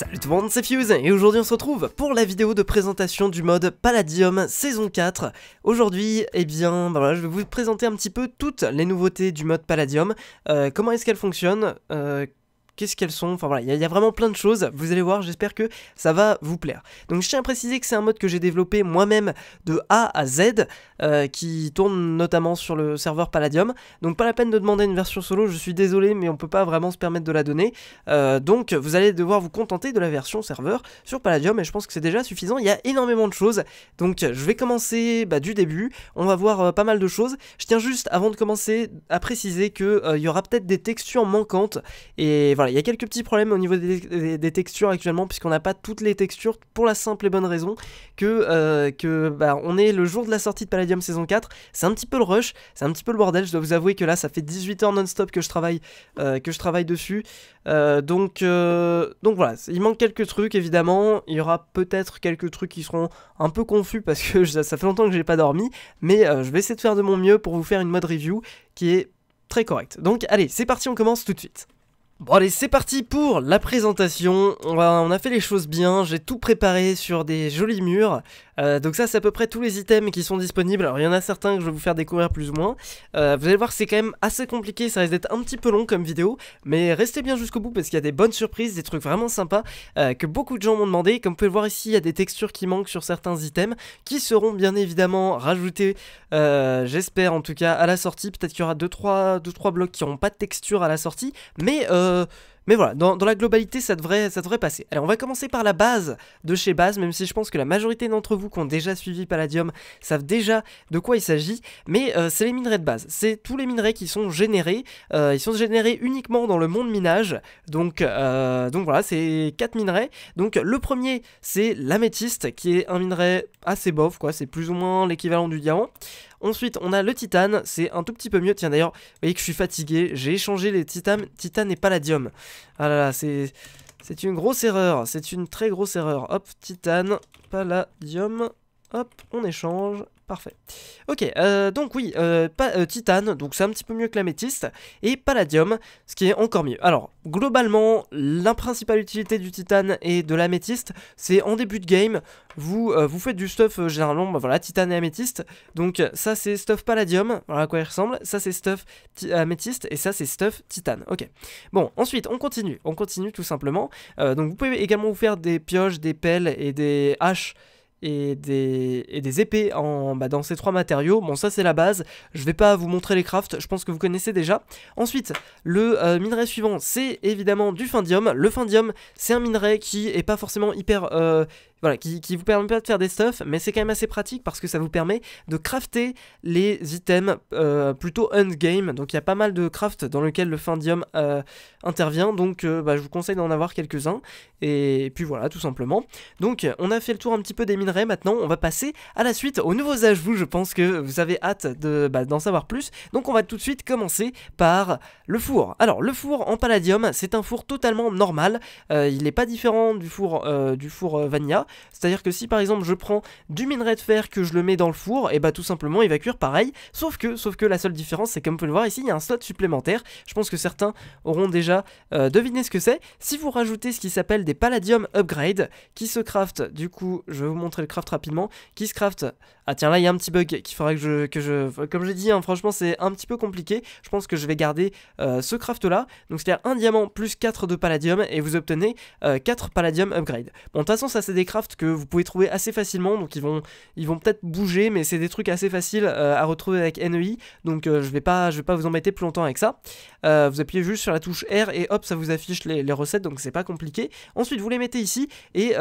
Salut tout le monde, c'est Fuse et aujourd'hui on se retrouve pour la vidéo de présentation du mode Palladium saison 4. Aujourd'hui, eh bien, ben voilà, je vais vous présenter un petit peu toutes les nouveautés du mode Palladium, euh, comment est-ce qu'elle fonctionne, euh, qu'est-ce qu'elles sont. Enfin voilà, il y, a vraiment plein de choses. Vous allez voir, j'espère que ça va vous plaire. Donc je tiens à préciser que c'est un mode que j'ai développé moi-même de A à Z, euh, qui tourne notamment sur le serveur Palladium. Donc pas la peine de demander une version solo, je suis désolé, mais on peut pas vraiment se permettre de la donner. Euh, donc vous allez devoir vous contenter de la version serveur sur Palladium, et je pense que c'est déjà suffisant. Il y a énormément de choses. Donc je vais commencer bah, du début. On va voir euh, pas mal de choses. Je tiens juste avant de commencer à préciser qu'il il y aura peut-être des textures manquantes et voilà il y a quelques petits problèmes au niveau des, textures actuellement, puisqu'on n'a pas toutes les textures, pour la simple et bonne raison que, euh, bah, on est le jour de la sortie de Palladium saison 4, c'est un petit peu le rush, c'est un petit peu le bordel, je dois vous avouer que là, ça fait 18 heures non-stop que, je travaille euh, que je travaille dessus, euh, donc, donc voilà, il manque quelques trucs évidemment, il y aura peut-être quelques trucs qui seront un peu confus, parce que ça fait longtemps que je n'ai pas dormi, mais je vais essayer de faire de mon mieux pour vous faire une mode review qui est très correcte. Donc allez, c'est parti, on commence tout de suite. Bon allez, c'est parti pour la présentation. On, a fait les choses bien, j'ai tout préparé sur des jolis murs. Euh, donc ça, c'est à peu près tous les items qui sont disponibles. Alors il y en a certains que je vais vous faire découvrir plus ou moins. Euh, vous allez voir, c'est quand même assez compliqué, ça risque d'être un petit peu long comme vidéo. Mais restez bien jusqu'au bout parce qu'il y a des bonnes surprises, des trucs vraiment sympas euh, que beaucoup de gens m'ont demandé. Comme vous pouvez le voir ici, il y a des textures qui manquent sur certains items qui seront bien évidemment rajoutés, j'espère en tout cas, à la sortie. Peut-être qu'il y aura 2-3 blocs qui n'auront pas de texture à la sortie. Mais... Euh, mais voilà, dans, la globalité, ça devrait, ça devrait passer. Alors, on va commencer par la base de chez Base, même si je pense que la majorité d'entre vous qui ont déjà suivi Palladium savent déjà de quoi il s'agit. Mais euh, c'est les minerais de base. C'est tous les minerais qui sont générés. Euh, ils sont générés uniquement dans le monde minage. Donc, donc voilà, c'est 4 minerais. Donc, le premier, c'est l'améthyste, qui est un minerai assez bof, quoi. C'est plus ou moins l'équivalent du diamant. Ensuite, on a le titane, c'est un tout petit peu mieux. Tiens, d'ailleurs, vous voyez que je suis fatigué, j'ai échangé les titanes, titane et palladium. Ah là là, c'est... C'est une grosse erreur, c'est une très grosse erreur. Hop, titane, palladium, hop, on échange, Parfait. Ok, euh, donc oui, euh, euh, titane, donc c'est un petit peu mieux que l'améthyste, et palladium, ce qui est encore mieux. Alors, globalement, la principale utilité du titane et de l'améthyste, c'est en début de game, vous, vous faites du stuff généralement, bah voilà, titane et améthyste, donc ça c'est stuff palladium, voilà à quoi il ressemble, ça c'est stuff améthyste, et ça c'est stuff titane, ok. Bon, ensuite, on continue, on continue tout simplement, donc vous pouvez également vous faire des pioches, des pelles et des haches, et des, et des épées en, bah, dans ces trois matériaux. Bon, ça c'est la base. Je vais pas vous montrer les crafts, je pense que vous connaissez déjà. Ensuite, le euh, minerai suivant, c'est évidemment du fendium Le fendium c'est un minerai qui est pas forcément hyper, euh, voilà, qui, qui vous permet pas de faire des stuffs, mais c'est quand même assez pratique parce que ça vous permet de crafter les items euh, plutôt endgame. Donc il y a pas mal de craft dans lequel le findium euh, intervient. Donc euh, bah, je vous conseille d'en avoir quelques-uns. Et puis voilà, tout simplement. Donc on a fait le tour un petit peu des minerais. Maintenant, on va passer à la suite, aux nouveaux ajouts. Je pense que vous avez hâte de, bah, d'en savoir plus. Donc on va tout de suite commencer par le four. Alors le four en palladium, c'est un four totalement normal. il n'est pas différent du four, du four vanilla. C'est-à-dire que si par exemple je prends du minerai de fer que je le mets dans le four, et eh bah ben, tout simplement il va cuire pareil, sauf que, sauf que la seule différence c'est comme vous pouvez le voir ici, il y a un slot supplémentaire, je pense que certains auront déjà euh, deviné ce que c'est, si vous rajoutez ce qui s'appelle des palladium upgrade, qui se craft, du coup je vais vous montrer le craft rapidement, qui se craft, ah tiens là il y a un petit bug qu'il faudrait que je, que je, comme je dit hein, franchement c'est un petit peu compliqué, je pense que je vais garder euh, ce craft là, donc c'est-à-dire un diamant plus 4 de palladium et vous obtenez 4 euh, palladium upgrade. Bon de toute façon ça c'est des crafts que vous pouvez trouver assez facilement, donc ils vont, ils vont peut-être bouger, mais c'est des trucs assez faciles euh, à retrouver avec NEI, donc euh, je vais pas, je vais pas vous embêter plus longtemps avec ça. Euh, vous appuyez juste sur la touche R et hop, ça vous affiche les, les recettes, donc c'est pas compliqué. Ensuite, vous les mettez ici et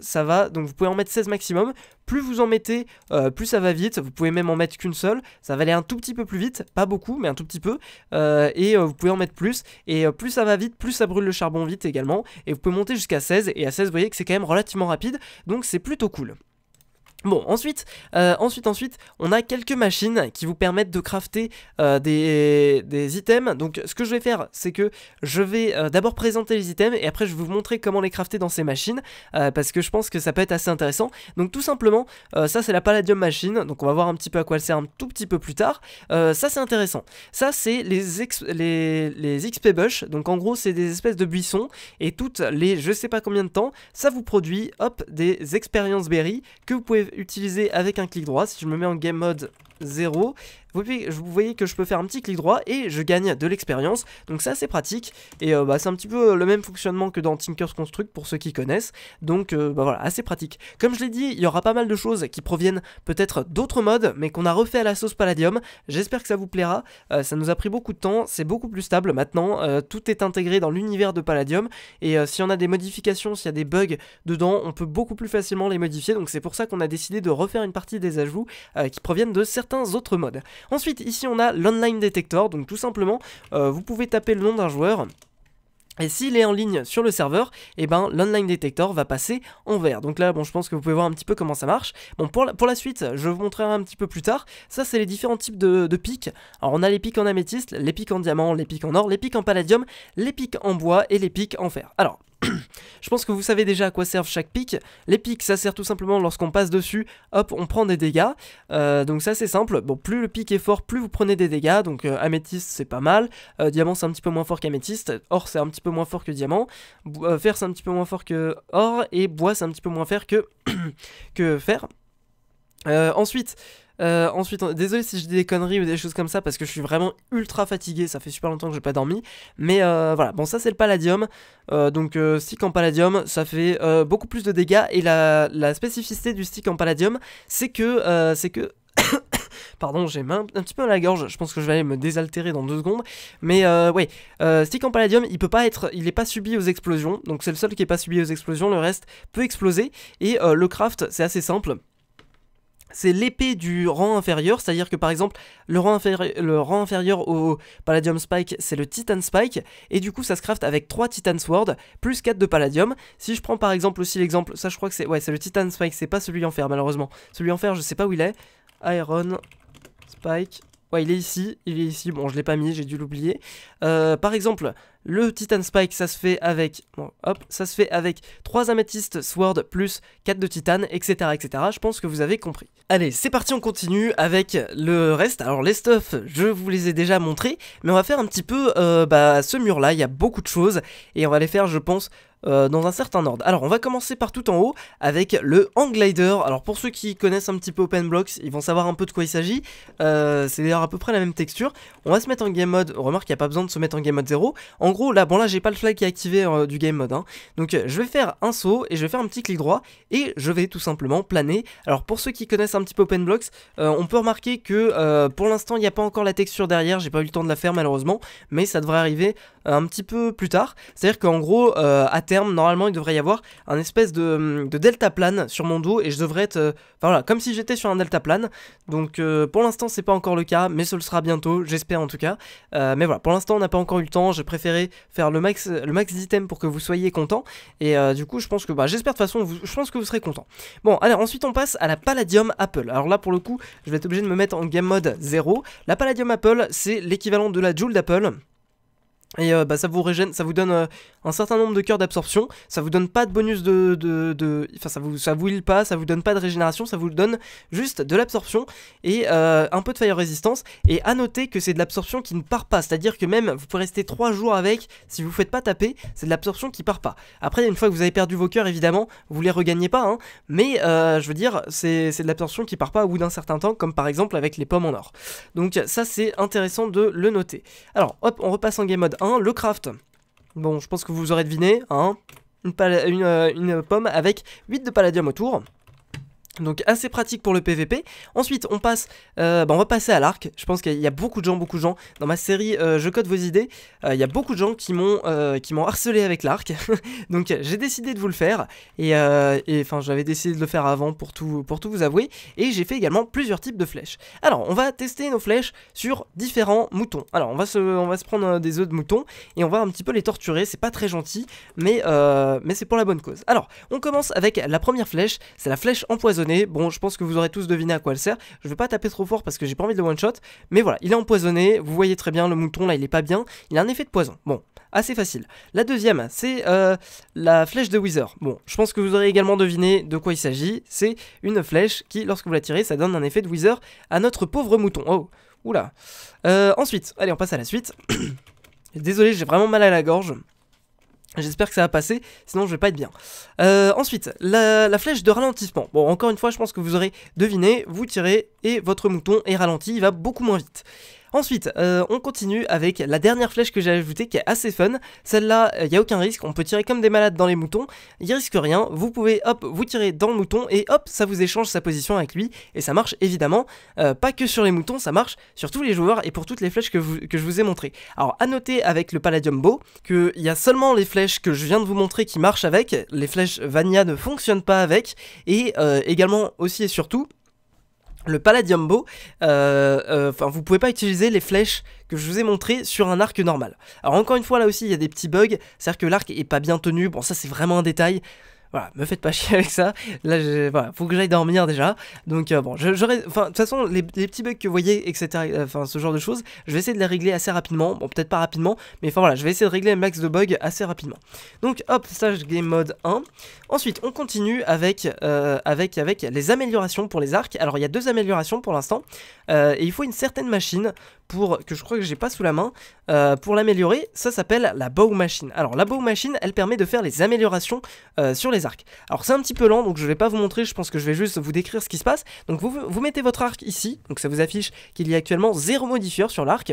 ça va, donc vous pouvez en mettre 16 maximum. Plus vous en mettez, euh, plus ça va vite. Vous pouvez même en mettre qu'une seule. Ça va aller un tout petit peu plus vite, pas beaucoup, mais un tout petit peu. Euh, et euh, vous pouvez en mettre plus. Et plus ça va vite, plus ça brûle le charbon vite également. Et vous pouvez monter jusqu'à 16. Et à 16, vous voyez que c'est quand même relativement rapide. Donc c'est plutôt cool. Bon, ensuite, euh, ensuite, ensuite, on a quelques machines qui vous permettent de crafter euh, des, des, items. Donc, ce que je vais faire, c'est que je vais euh, d'abord présenter les items et après, je vais vous montrer comment les crafter dans ces machines parce que je pense que ça peut être assez intéressant. Donc, tout simplement, ça, c'est la Palladium Machine. Donc, on va voir un petit peu à quoi elle sert un tout petit peu plus tard. ça, c'est intéressant. Ça, c'est les, les, les, XP Bush. Donc, en gros, c'est des espèces de buissons et toutes les je sais pas combien de temps, ça vous produit, hop, des expériences berry que vous pouvez utiliser avec un clic droit. Si je me mets en game mode, 0. Vous voyez, que je peux faire un petit clic droit et je gagne de l'expérience. Donc ça c'est pratique et euh, bah, c'est un petit peu euh, le même fonctionnement que dans Tinker's Construct pour ceux qui connaissent. Donc euh, bah, voilà, assez pratique. Comme je l'ai dit, il y aura pas mal de choses qui proviennent peut-être d'autres modes mais qu'on a refait à la sauce Palladium. J'espère que ça vous plaira. ça nous a pris beaucoup de temps, c'est beaucoup plus stable maintenant. tout est intégré dans l'univers de Palladium et si on a des modifications, s'il y a des bugs dedans, on peut beaucoup plus facilement les modifier. Donc c'est pour ça qu'on a décidé de refaire une partie des ajouts qui proviennent de certains autres modes. Ensuite, ici on a l'online detector, donc tout simplement, euh, vous pouvez taper le nom d'un joueur, et s'il est en ligne sur le serveur, et eh ben, l'online detector va passer en vert. Donc là, bon, je pense que vous pouvez voir un petit peu comment ça marche. Bon, pour la, pour la suite, je vous montrerai un petit peu plus tard. Ça, c'est les différents types de, de pics. Alors, on a les pics en améthyste, les pics en diamant, les pics en or, les pics en palladium, les pics en bois et les pics en fer. Alors, je pense que vous savez déjà à quoi servent chaque pic. Les pics, ça sert tout simplement lorsqu'on passe dessus, hop, on prend des dégâts. Euh, donc ça c'est simple. Bon, plus le pic est fort, plus vous prenez des dégâts. Donc euh, améthyste c'est pas mal. Euh, diamant c'est un petit peu moins fort qu'améthyste. Or c'est un petit peu moins fort que diamant. fer c'est un petit peu moins fort que or. Et bois c'est un petit peu moins fort que, que fer. ensuite, euh, ensuite, désolé si je dis des conneries ou des choses comme ça parce que je suis vraiment ultra fatigué, ça fait super longtemps que j'ai pas dormi. Mais euh, voilà, bon ça c'est le palladium. Euh, donc stick en palladium, ça fait beaucoup plus de dégâts et la, spécificité du stick en palladium, c'est que c'est que Pardon, j'ai un, un petit peu à la gorge, je pense que je vais aller me désaltérer dans deux secondes. Mais euh, ouais, Stick en Palladium, il peut pas être, il est pas subi aux explosions, donc c'est le seul qui est pas subi aux explosions, le reste peut exploser. Et le craft, c'est assez simple c'est l'épée du rang inférieur, c'est-à-dire que par exemple, le rang, inférieur au Palladium Spike, c'est le Titan Spike, et du coup ça se craft avec 3 Titan Sword, plus 4 de Palladium. Si je prends par exemple aussi l'exemple, ça je crois que c'est ouais, c'est le Titan Spike, c'est pas celui en fer malheureusement. Celui en fer, je sais pas où il est. Iron Spike, Ouais, il est ici, il est ici. Bon, je l'ai pas mis, j'ai dû l'oublier. Euh, par exemple, le Titan Spike, ça se fait avec... Bon, hop, ça se fait avec 3 améthystes Sword plus 4 de Titan, etc., etc. Je pense que vous avez compris. Allez, c'est parti, on continue avec le reste. Alors, les stuffs, je vous les ai déjà montrés, mais on va faire un petit peu euh, bah, ce mur-là. Il y a beaucoup de choses, et on va les faire, je pense... Euh, dans un certain ordre. Alors on va commencer par tout en haut avec le hang glider. Alors pour ceux qui connaissent un petit peu OpenBlocks, ils vont savoir un peu de quoi il s'agit. Euh, c'est d'ailleurs à peu près la même texture. On va se mettre en game mode. Remarque il n'y a pas besoin de se mettre en game mode 0. En gros là, bon là j'ai pas le flag qui est activé euh, du game mode. Hein. Donc je vais faire un saut et je vais faire un petit clic droit et je vais tout simplement planer. Alors pour ceux qui connaissent un petit peu OpenBlocks, Blocks, on peut remarquer que pour l'instant il n'y a pas encore la texture derrière. J'ai pas eu le temps de la faire malheureusement, mais ça devrait arriver euh, un petit peu plus tard. C'est-à-dire qu'en gros, euh, à terme, normalement, il devrait y avoir un espèce de, hum, delta plane sur mon dos et je devrais être, euh, enfin voilà, comme si j'étais sur un delta plane. Donc pour l'instant, c'est pas encore le cas, mais ce le sera bientôt, j'espère en tout cas. mais voilà, pour l'instant, on n'a pas encore eu le temps. J'ai préféré faire le max, le max d'items pour que vous soyez contents. Et du coup, je pense que, bah, j'espère de toute façon, je pense que vous serez contents. Bon, alors ensuite, on passe à la Palladium Apple. Alors là, pour le coup, je vais être obligé de me mettre en game mode 0. La Palladium Apple, c'est l'équivalent de la Joule d'Apple. Et euh, bah, ça vous régène, ça vous donne euh, un certain nombre de cœurs d'absorption, ça vous donne pas de bonus de... Enfin ça vous, ça vous heal pas, ça vous donne pas de régénération, ça vous donne juste de l'absorption et euh, un peu de fire résistance. Et à noter que c'est de l'absorption qui ne part pas, c'est-à-dire que même vous pouvez rester 3 jours avec, si vous faites pas taper, c'est de l'absorption qui part pas. Après une fois que vous avez perdu vos cœurs évidemment, vous les regagnez pas, hein. mais je veux dire c'est de l'absorption qui part pas au bout d'un certain temps, comme par exemple avec les pommes en or. Donc ça c'est intéressant de le noter. Alors hop, on repasse en game mode le craft. Bon, je pense que vous aurez deviné, hein, une, euh, une, pomme avec 8 de palladium autour. Donc assez pratique pour le PVP. Ensuite, on passe, euh, bah, on va passer à l'arc. Je pense qu'il y a beaucoup de gens, beaucoup de gens dans ma série euh, Je code vos idées. Euh, il y a beaucoup de gens qui m'ont qui m'ont harcelé avec l'arc. Donc j'ai décidé de vous le faire et enfin j'avais décidé de le faire avant pour tout pour tout vous avouer et j'ai fait également plusieurs types de flèches. Alors on va tester nos flèches sur différents moutons. Alors on va se on va se prendre des œufs de mouton et on va un petit peu les torturer. C'est pas très gentil, mais mais c'est pour la bonne cause. Alors on commence avec la première flèche. C'est la flèche empoisonnée Bon, je pense que vous aurez tous deviné à quoi elle sert. Je veux pas taper trop fort parce que j'ai pas envie de le one shot. Mais voilà, il est empoisonné. Vous voyez très bien, le mouton là, il est pas bien. Il a un effet de poison. Bon, assez facile. La deuxième, c'est euh, la flèche de Wither. Bon, je pense que vous aurez également deviné de quoi il s'agit. C'est une flèche qui, lorsque vous la tirez, ça donne un effet de Wither à notre pauvre mouton. Oh, oula. Euh, ensuite, allez, on passe à la suite. Désolé, j'ai vraiment mal à la gorge. J'espère que ça va passer, sinon je vais pas être bien. Euh, ensuite, la, la, flèche de ralentissement. Bon, encore une fois, je pense que vous aurez deviné, vous tirez et votre mouton est ralenti, il va beaucoup moins vite. Ensuite, euh, on continue avec la dernière flèche que j'ai ajoutée qui est assez fun. Celle-là, il euh, n'y a aucun risque, on peut tirer comme des malades dans les moutons, il risque rien, vous pouvez, hop, vous tirer dans le mouton et hop, ça vous échange sa position avec lui, et ça marche évidemment, euh, pas que sur les moutons, ça marche sur tous les joueurs et pour toutes les flèches que, je vous ai montrées. Alors, à noter avec le Palladium Bow, qu'il y a seulement les flèches que je viens de vous montrer qui marchent avec, les flèches Vania ne fonctionnent pas avec, et également aussi et surtout, le Palladium euh, euh vous pouvez pas utiliser les flèches que je vous ai montrées sur un arc normal. Alors encore une fois là aussi il y a des petits bugs, c'est-à-dire que l'arc est pas bien tenu, bon ça c'est vraiment un détail, voilà, me faites pas chier avec ça. Là, je, voilà, faut que j'aille dormir déjà. Donc, euh, bon, j'aurais. Enfin, de toute façon, les, petits bugs que vous voyez, etc., euh, enfin, ce genre de choses, je vais essayer de les régler assez rapidement. Bon, peut-être pas rapidement, mais enfin, voilà, je vais essayer de régler un max de bugs assez rapidement. Donc, hop, ça, je game mode 1. Ensuite, on continue avec, euh, avec, avec les améliorations pour les arcs. Alors, il y a deux améliorations pour l'instant. et il faut une certaine machine que je crois que j'ai pas sous la main, euh, pour l'améliorer, ça s'appelle la bow machine. Alors la bow machine, elle permet de faire les améliorations euh, sur les arcs. Alors c'est un petit peu lent, donc je vais pas vous montrer, je pense que je vais juste vous décrire ce qui se passe. Donc vous, vous mettez votre arc ici, donc ça vous affiche qu'il y a actuellement zéro modifieur sur l'arc.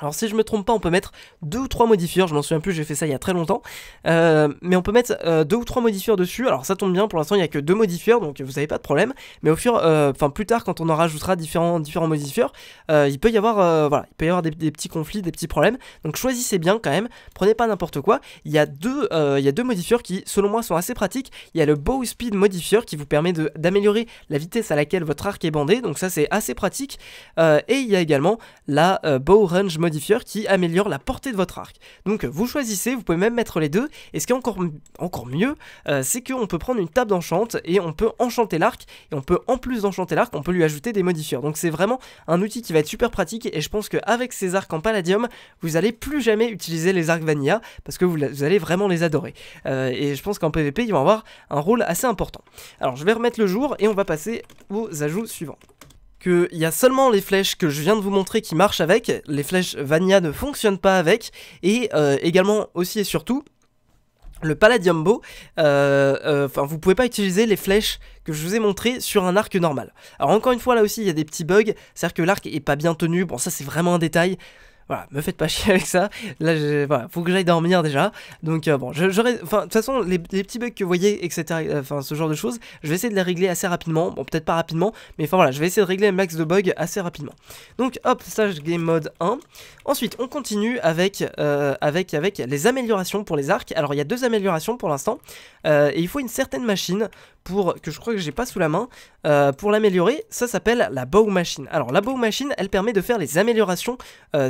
Alors si je me trompe pas, on peut mettre deux ou trois modifieurs, je m'en souviens plus, j'ai fait ça il y a très longtemps, euh, mais on peut mettre euh, deux ou trois modifieurs dessus. Alors ça tombe bien, pour l'instant il n'y a que deux modifieurs, donc vous n'avez pas de problème. Mais au fur, euh, enfin plus tard, quand on en rajoutera différents différents modifieurs, il peut y avoir, voilà, des, petits conflits, des petits problèmes. Donc choisissez bien quand même, prenez pas n'importe quoi. Il y a deux, il y a deux modifieurs qui, selon moi, sont assez pratiques. Il y a le bow speed modifier qui vous permet d'améliorer la vitesse à laquelle votre arc est bandé, donc ça c'est assez pratique. et il y a également la bow range modifier qui améliore la portée de votre arc. Donc vous choisissez, vous pouvez même mettre les deux, et ce qui est encore, encore mieux, euh, c'est qu'on peut prendre une table d'enchante et on peut enchanter l'arc, et on peut en plus d'enchanter l'arc, on peut lui ajouter des modifieurs. Donc c'est vraiment un outil qui va être super pratique, et je pense qu'avec ces arcs en palladium, vous allez plus jamais utiliser les arcs vanilla, parce que vous, allez vraiment les adorer. Euh, et je pense qu'en PvP, ils vont avoir un rôle assez important. Alors je vais remettre le jour, et on va passer aux ajouts suivants qu'il y a seulement les flèches que je viens de vous montrer qui marchent avec, les flèches Vania ne fonctionnent pas avec, et euh, également aussi et surtout, le Palladium Bow, euh, euh ne vous pouvez pas utiliser les flèches que je vous ai montrées sur un arc normal. Alors encore une fois là aussi il y a des petits bugs, c'est-à-dire que l'arc est pas bien tenu, bon ça c'est vraiment un détail, voilà, me faites pas chier avec ça. Là, il faut que j'aille dormir déjà. Donc, euh, bon, j'aurais. Enfin, de toute façon, les, petits bugs que vous voyez, etc., euh, enfin, ce genre de choses, je vais essayer de les régler assez rapidement. Bon, peut-être pas rapidement, mais enfin, voilà, je vais essayer de régler un max de bugs assez rapidement. Donc, hop, ça, je game mode 1. Ensuite, on continue avec, euh, avec, avec les améliorations pour les arcs. Alors, il y a deux améliorations pour l'instant. et il faut une certaine machine pour que je crois que j'ai pas sous la main pour l'améliorer. Ça s'appelle la bow machine. Alors la bow machine, elle permet de faire les améliorations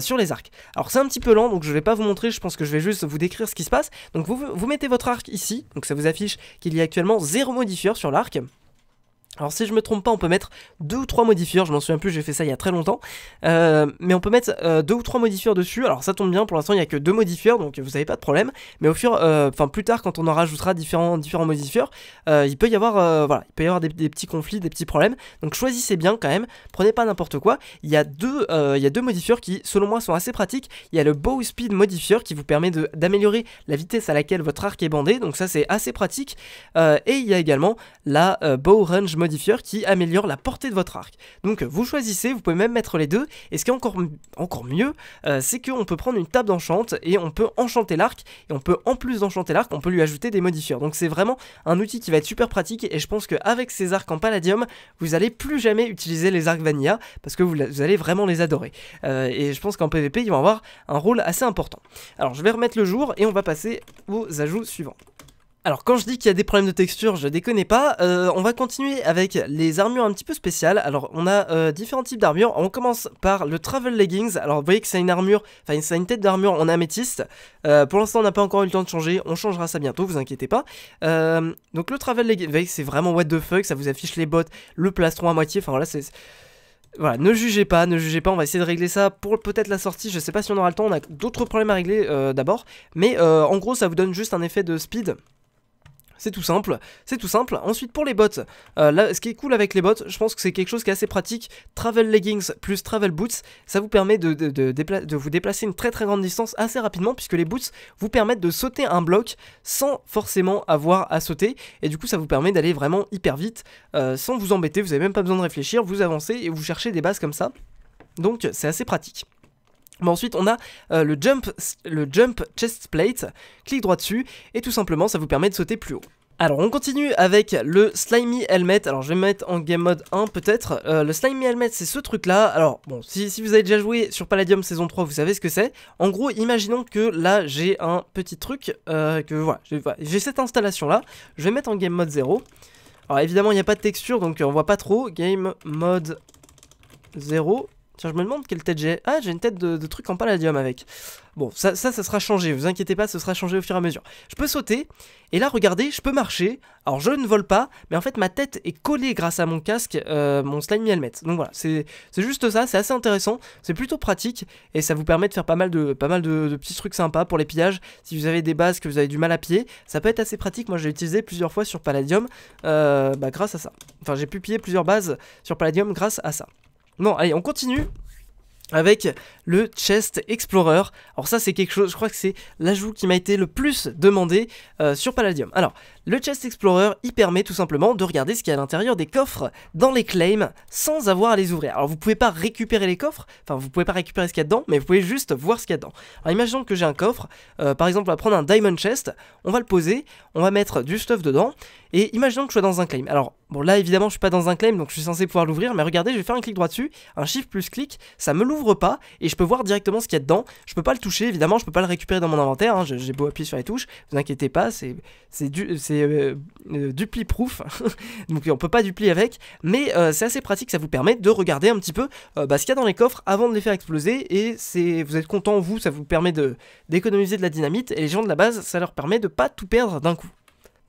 sur les alors c'est un petit peu lent, donc je vais pas vous montrer, je pense que je vais juste vous décrire ce qui se passe. Donc vous, vous mettez votre arc ici, donc ça vous affiche qu'il y a actuellement zéro modifieur sur l'arc. Alors si je me trompe pas, on peut mettre deux ou trois modifieurs, je m'en souviens plus, j'ai fait ça il y a très longtemps, euh, mais on peut mettre euh, deux ou trois modifieurs dessus. Alors ça tombe bien, pour l'instant il n'y a que deux modifieurs, donc vous n'avez pas de problème. Mais au fur, euh, enfin plus tard quand on en rajoutera différents différents modifieurs, il peut y avoir voilà, il peut y avoir des, petits conflits, des petits problèmes. Donc choisissez bien quand même, prenez pas n'importe quoi. Il y a deux il y deux modifieurs qui selon moi sont assez pratiques. Il y a le bow speed modifier qui vous permet d'améliorer la vitesse à laquelle votre arc est bandé, donc ça c'est assez pratique. et il y a également la bow range modifier qui améliore la portée de votre arc. Donc vous choisissez, vous pouvez même mettre les deux, et ce qui est encore, encore mieux, euh, c'est qu'on peut prendre une table d'enchante et on peut enchanter l'arc, et on peut en plus d'enchanter l'arc, on peut lui ajouter des modifieurs. Donc c'est vraiment un outil qui va être super pratique, et je pense qu'avec ces arcs en palladium, vous allez plus jamais utiliser les arcs vanilla, parce que vous, allez vraiment les adorer. Euh, et je pense qu'en PvP, ils vont avoir un rôle assez important. Alors je vais remettre le jour, et on va passer aux ajouts suivants. Alors quand je dis qu'il y a des problèmes de texture, je déconne pas, euh, on va continuer avec les armures un petit peu spéciales, alors on a euh, différents types d'armures, on commence par le Travel Leggings, alors vous voyez que c'est une armure, enfin c'est une tête d'armure en améthyste, euh, pour l'instant on n'a pas encore eu le temps de changer, on changera ça bientôt, vous inquiétez pas, donc le Travel Leggings, vous voyez c'est vraiment what the fuck, ça vous affiche les bottes, le plastron à moitié, enfin voilà c'est... Voilà, ne jugez pas, ne jugez pas, on va essayer de régler ça pour peut-être la sortie, je sais pas si on aura le temps, on a d'autres problèmes à régler d'abord, mais en gros ça vous donne juste un effet de speed, c'est tout simple, c'est tout simple. Ensuite pour les bottes, euh, là, ce qui est cool avec les bottes, je pense que c'est quelque chose qui est assez pratique. Travel leggings plus travel boots, ça vous permet de, vous déplacer une très très grande distance assez rapidement puisque les boots vous permettent de sauter un bloc sans forcément avoir à sauter et du coup ça vous permet d'aller vraiment hyper vite euh, sans vous embêter, vous n'avez même pas besoin de réfléchir, vous avancez et vous cherchez des bases comme ça. Donc c'est assez pratique. Bon ensuite, on a euh, le, jump, le jump chest plate. Clique droit dessus et tout simplement, ça vous permet de sauter plus haut. Alors on continue avec le Slimy Helmet, alors je vais mettre en game mode 1 peut-être, euh, le Slimy Helmet c'est ce truc là, alors bon si, vous avez déjà joué sur Palladium saison 3 vous savez ce que c'est, en gros imaginons que là j'ai un petit truc, euh, que voilà, j'ai cette installation là, je vais mettre en game mode 0, alors évidemment il n'y a pas de texture donc on voit pas trop, game mode 0, je me demande quelle tête j'ai. Ah, j'ai une tête de, truc en palladium avec. Bon, ça, ça, ça sera changé, vous inquiétez pas, ce sera changé au fur et à mesure. Je peux sauter, et là, regardez, je peux marcher. Alors, je ne vole pas, mais en fait, ma tête est collée grâce à mon casque, euh, mon slime helmet. Donc voilà, c'est juste ça, c'est assez intéressant, c'est plutôt pratique, et ça vous permet de faire pas mal, de, pas mal de, petits trucs sympas pour les pillages. Si vous avez des bases que vous avez du mal à piller, ça peut être assez pratique. Moi, j'ai utilisé plusieurs fois sur palladium, euh, bah, grâce à ça. Enfin, j'ai pu piller plusieurs bases sur palladium grâce à ça. Non, allez, on continue avec le Chest Explorer. Alors ça c'est quelque chose, je crois que c'est l'ajout qui m'a été le plus demandé euh, sur Palladium. Alors le Chest Explorer il permet tout simplement de regarder ce qu'il y a à l'intérieur des coffres dans les claims sans avoir à les ouvrir. Alors vous pouvez pas récupérer les coffres, enfin vous pouvez pas récupérer ce qu'il y a dedans, mais vous pouvez juste voir ce qu'il y a dedans. Alors imaginons que j'ai un coffre, euh, par exemple on va prendre un Diamond Chest, on va le poser, on va mettre du stuff dedans, et imaginons que je sois dans un claim. Alors bon là évidemment je suis pas dans un claim donc je suis censé pouvoir l'ouvrir, mais regardez je vais faire un clic droit dessus, un shift plus clic, ça me l'ouvre pas et je peux voir directement ce qu'il y a dedans. Je peux pas le toucher évidemment, je peux pas le récupérer dans mon inventaire, hein, j'ai beau appuyer sur les touches, vous inquiétez pas, c'est du c'est euh, euh, dupli proof, donc on peut pas duplier avec, mais euh, c'est assez pratique, ça vous permet de regarder un petit peu bah, ce qu'il y a dans les coffres avant de les faire exploser, et vous êtes content, vous, ça vous permet d'économiser de, la dynamite, et les gens de la base, ça leur permet de pas tout perdre d'un coup.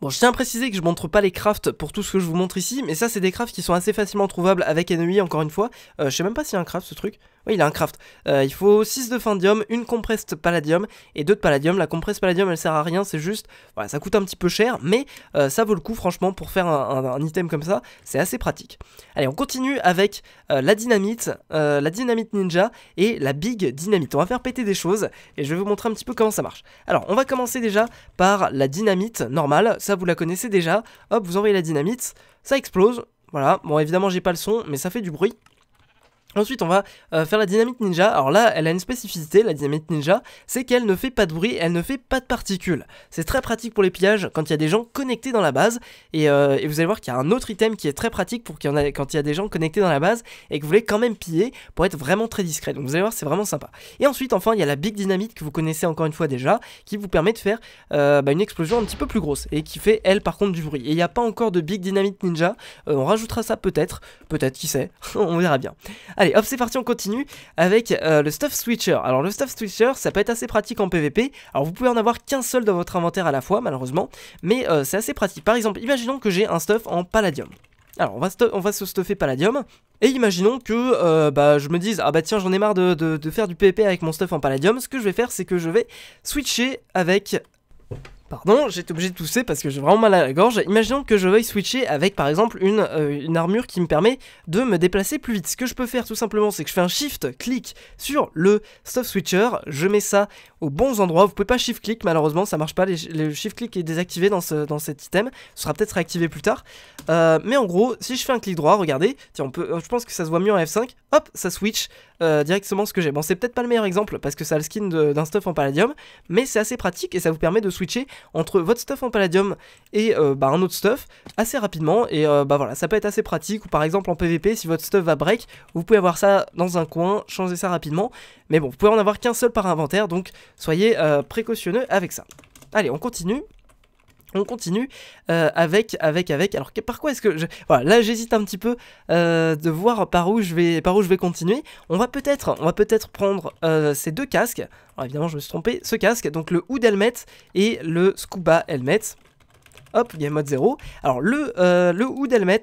Bon, je tiens à préciser que je montre pas les crafts pour tout ce que je vous montre ici, mais ça c'est des crafts qui sont assez facilement trouvables avec ennemi, encore une fois. je sais même pas s'il y a un craft ce truc. Oui, il a un craft. Euh, il faut 6 de Fendium, une Compressed palladium et 2 de palladium. La Compressed palladium, elle sert à rien, c'est juste... Voilà, ça coûte un petit peu cher, mais euh, ça vaut le coup, franchement, pour faire un, item comme ça, c'est assez pratique. Allez, on continue avec euh, la dynamite, la dynamite ninja et la big dynamite. On va faire péter des choses et je vais vous montrer un petit peu comment ça marche. Alors, on va commencer déjà par la dynamite normale, ça vous la connaissez déjà. Hop, vous envoyez la dynamite, ça explose. Voilà, bon évidemment j'ai pas le son, mais ça fait du bruit, Ensuite, on va euh, faire la dynamite ninja. Alors là, elle a une spécificité, la dynamite ninja, c'est qu'elle ne fait pas de bruit, elle ne fait pas de particules. C'est très pratique pour les pillages quand il y a des gens connectés dans la base. Et, euh, vous allez voir qu'il y a un autre item qui est très pratique pour quand il y a des gens connectés dans la base et que vous voulez quand même piller pour être vraiment très discret. Donc vous allez voir, c'est vraiment sympa. Et ensuite, enfin, il y a la big dynamite que vous connaissez encore une fois déjà, qui vous permet de faire euh, bah, une explosion un petit peu plus grosse et qui fait, elle, par contre, du bruit. Et il n'y a pas encore de big dynamite ninja. on rajoutera ça peut-être, peut-être, qui sait, on verra bien. Allez, hop, c'est parti, on continue avec euh, le stuff switcher. Alors, le stuff switcher, ça peut être assez pratique en PvP. Alors, vous pouvez en avoir qu'un seul dans votre inventaire à la fois, malheureusement, mais euh, c'est assez pratique. Par exemple, imaginons que j'ai un stuff en palladium. Alors on va, se stuffer palladium. Et imaginons que euh, bah, je me dise ah bah tiens j'en ai marre de, faire du PvP avec mon stuff en palladium. Ce que je vais faire c'est que je vais switcher avec Pardon, j'étais obligé de tousser parce que j'ai vraiment mal à la gorge. Imaginons que je veuille switcher avec par exemple euh, une, armure qui me permet de me déplacer plus vite. Ce que je peux faire tout simplement, c'est que je fais un shift clic sur le stuff switcher, je mets ça aux bons endroits. Vous pouvez pas shift clic, malheureusement, ça marche pas. Le shift clic est désactivé dans, cet item, ce sera peut-être réactivé plus tard. Euh, mais en gros, si je fais un clic droit, regardez, tiens, on peut, euh, je pense que ça se voit mieux en F5, hop, ça switch euh, directement ce que j'ai. Bon, c'est peut-être pas le meilleur exemple parce que ça a le skin d'un stuff en palladium, mais c'est assez pratique et ça vous permet de switcher entre votre stuff en palladium et euh, bah, un autre stuff assez rapidement. Et euh, bah voilà, ça peut être assez pratique. Ou par exemple en PvP, si votre stuff va break, vous pouvez avoir ça dans un coin, changer ça rapidement. Mais bon, vous pouvez en avoir qu'un seul par inventaire, donc soyez précautionneux avec ça. Allez, on continue. On continue euh, avec, avec, avec. Alors par quoi est-ce que voilà, là j'hésite un petit peu euh, de voir par où je vais, par où je vais continuer. On va peut-être, on va peut-être prendre euh, ces deux casques. évidemment je me suis trompé. Ce casque, donc le Hood Helmet et le Scuba Helmet hop, il mode 0. Alors le, euh, le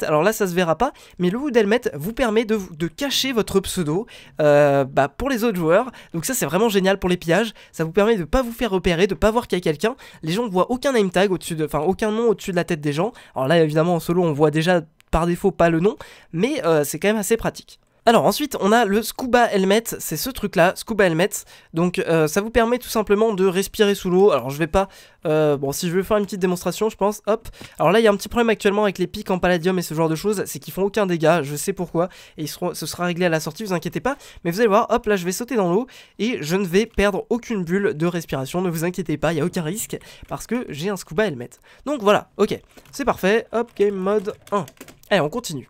alors là ça se verra pas, mais le hood Helmet vous permet de, cacher votre pseudo euh, bah, pour les autres joueurs. Donc ça c'est vraiment génial pour les pillages, ça vous permet de pas vous faire repérer, de pas voir qu'il y a quelqu'un. Les gens ne voient aucun name tag au-dessus de, enfin aucun nom au-dessus de la tête des gens. Alors là évidemment en solo on voit déjà par défaut pas le nom, mais euh, c'est quand même assez pratique. Alors ensuite, on a le scuba helmet, c'est ce truc-là, scuba helmet. Donc euh, ça vous permet tout simplement de respirer sous l'eau. Alors je vais pas... Euh, bon, si je veux faire une petite démonstration, je pense, hop. Alors là, il y a un petit problème actuellement avec les pics en palladium et ce genre de choses, c'est qu'ils font aucun dégât, je sais pourquoi, et ce sera réglé à la sortie, vous inquiétez pas. Mais vous allez voir, hop, là je vais sauter dans l'eau, et je ne vais perdre aucune bulle de respiration, ne vous inquiétez pas, il n'y a aucun risque, parce que j'ai un scuba helmet. Donc voilà, ok, c'est parfait, hop, game mode 1. Allez, on continue.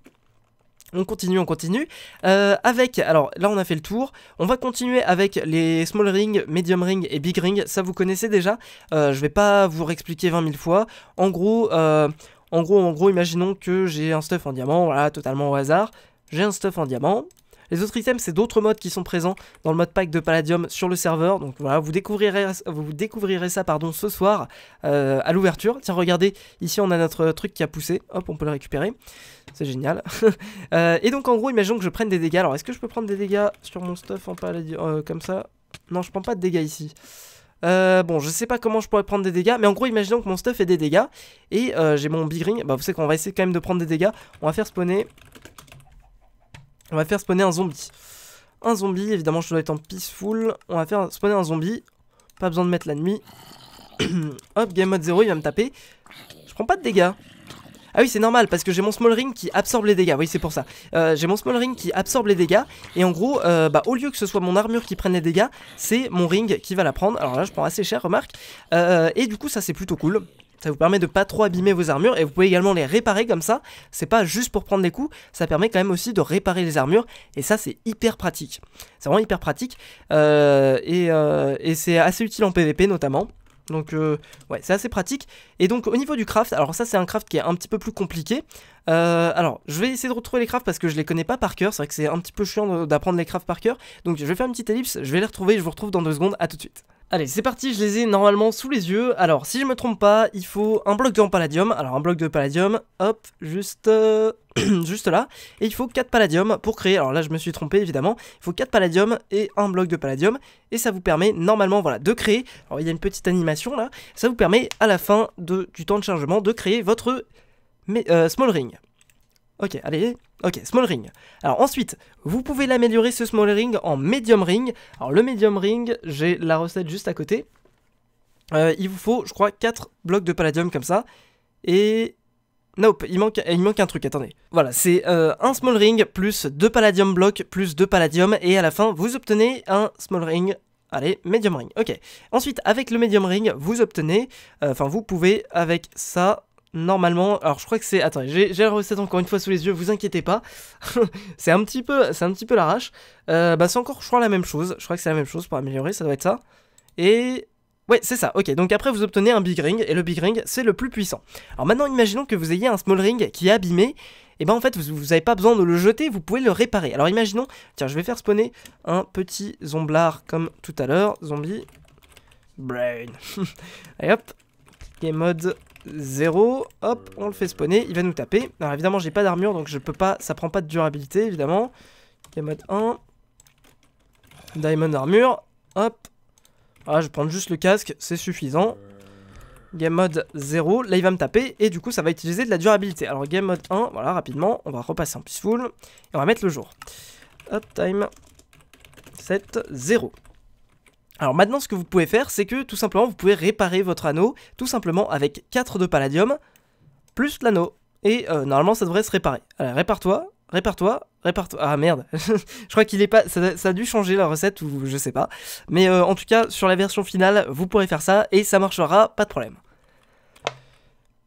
On continue, on continue. Euh, avec, alors là on a fait le tour, on va continuer avec les small ring, medium ring et big ring, ça vous connaissez déjà, euh, je vais pas vous réexpliquer 20 000 fois. En gros, euh, en gros, en gros, imaginons que j'ai un stuff en diamant, voilà, totalement au hasard, j'ai un stuff en diamant, les autres items, c'est d'autres modes qui sont présents dans le mode pack de Palladium sur le serveur. Donc voilà, vous découvrirez, vous découvrirez ça pardon, ce soir euh, à l'ouverture. Tiens, regardez, ici on a notre truc qui a poussé. Hop, on peut le récupérer. C'est génial. Euh, et donc en gros, imaginons que je prenne des dégâts. Alors, est-ce que je peux prendre des dégâts sur mon stuff en Palladium euh, comme ça Non, je prends pas de dégâts ici. bon, je sais pas comment je pourrais prendre des dégâts, mais en gros, imaginons que mon stuff ait des dégâts et j'ai mon big ring. Bah, vous savez qu'on va essayer quand même de prendre des dégâts. On va faire spawner on va faire spawner un zombie. Un zombie, évidemment, je dois être en peaceful. On va faire spawner un zombie. Pas besoin de mettre la nuit. Hop, game mode 0, il va me taper. Je prends pas de dégâts. Ah oui, c'est normal, parce que j'ai mon small ring qui absorbe les dégâts. Oui, c'est pour ça. Euh, j'ai mon small ring qui absorbe les dégâts. Et en gros, euh, bah, au lieu que ce soit mon armure qui prenne les dégâts, c'est mon ring qui va la prendre. Alors là, je prends assez cher, remarque. Euh, et du coup, ça, c'est plutôt cool. Ça vous permet de pas trop abîmer vos armures et vous pouvez également les réparer comme ça. C'est pas juste pour prendre des coups, ça permet quand même aussi de réparer les armures et ça c'est hyper pratique. C'est vraiment hyper pratique euh, euh, et, c'est assez utile en PvP notamment. Donc euh, ouais, c'est assez pratique. Et donc au niveau du craft, alors ça c'est un craft qui est un petit peu plus compliqué. Euh, alors, je vais essayer de retrouver les crafts parce que je les connais pas par cœur. C'est vrai que c'est un petit peu chiant d'apprendre les crafts par cœur. Donc, je vais faire une petite ellipse, je vais les retrouver je vous retrouve dans deux secondes. À tout de suite. Allez, c'est parti, je les ai normalement sous les yeux. Alors, si je me trompe pas, il faut un bloc de palladium. Alors, un bloc de palladium, hop, juste, euh, juste là. Et il faut 4 palladium pour créer. Alors là, je me suis trompé, évidemment. Il faut 4 palladium et un bloc de palladium. Et ça vous permet, normalement, voilà, de créer. Alors, il y a une petite animation là. Ça vous permet, à la fin de, du temps de chargement, de créer votre mais, euh, small ring. Ok, allez, ok, small ring. Alors ensuite, vous pouvez l'améliorer ce small ring en medium ring. Alors le medium ring, j'ai la recette juste à côté. Euh, il vous faut, je crois, 4 blocs de palladium comme ça. Et... Nope, il manque, il manque un truc, attendez. Voilà, c'est euh, un small ring plus 2 palladium blocs plus 2 palladium. Et à la fin, vous obtenez un small ring Allez, medium ring, ok. Ensuite, avec le medium ring, vous obtenez, euh, enfin vous pouvez avec ça normalement, alors je crois que c'est, attends, j'ai la recette encore une fois sous les yeux, vous inquiétez pas, c'est un petit peu, c'est un petit peu l'arrache. Euh, bah c'est encore, je crois la même chose, je crois que c'est la même chose pour améliorer, ça doit être ça. Et Ouais, c'est ça, ok. Donc après, vous obtenez un big ring, et le big ring, c'est le plus puissant. Alors maintenant, imaginons que vous ayez un small ring qui est abîmé, et eh ben en fait, vous n'avez pas besoin de le jeter, vous pouvez le réparer. Alors imaginons, tiens, je vais faire spawner un petit zomblard comme tout à l'heure, zombie brain. Allez hop, game mode 0, hop, on le fait spawner, il va nous taper. Alors évidemment j'ai pas d'armure donc je peux pas, ça prend pas de durabilité évidemment. Game mode 1, diamond armure, hop. Ah je vais prendre juste le casque, c'est suffisant. Game mode 0, là il va me taper et du coup ça va utiliser de la durabilité. Alors game mode 1, voilà rapidement, on va repasser en peaceful et on va mettre le jour. Hop, time 7, 0. Alors maintenant, ce que vous pouvez faire, c'est que tout simplement, vous pouvez réparer votre anneau, tout simplement avec 4 de palladium, plus l'anneau. Et euh, normalement, ça devrait se réparer. Alors, répare-toi, répare-toi, répare-toi. Ah merde, je crois qu'il est pas... Ça, a dû changer la recette ou je sais pas. Mais euh, en tout cas, sur la version finale, vous pourrez faire ça et ça marchera, pas de problème.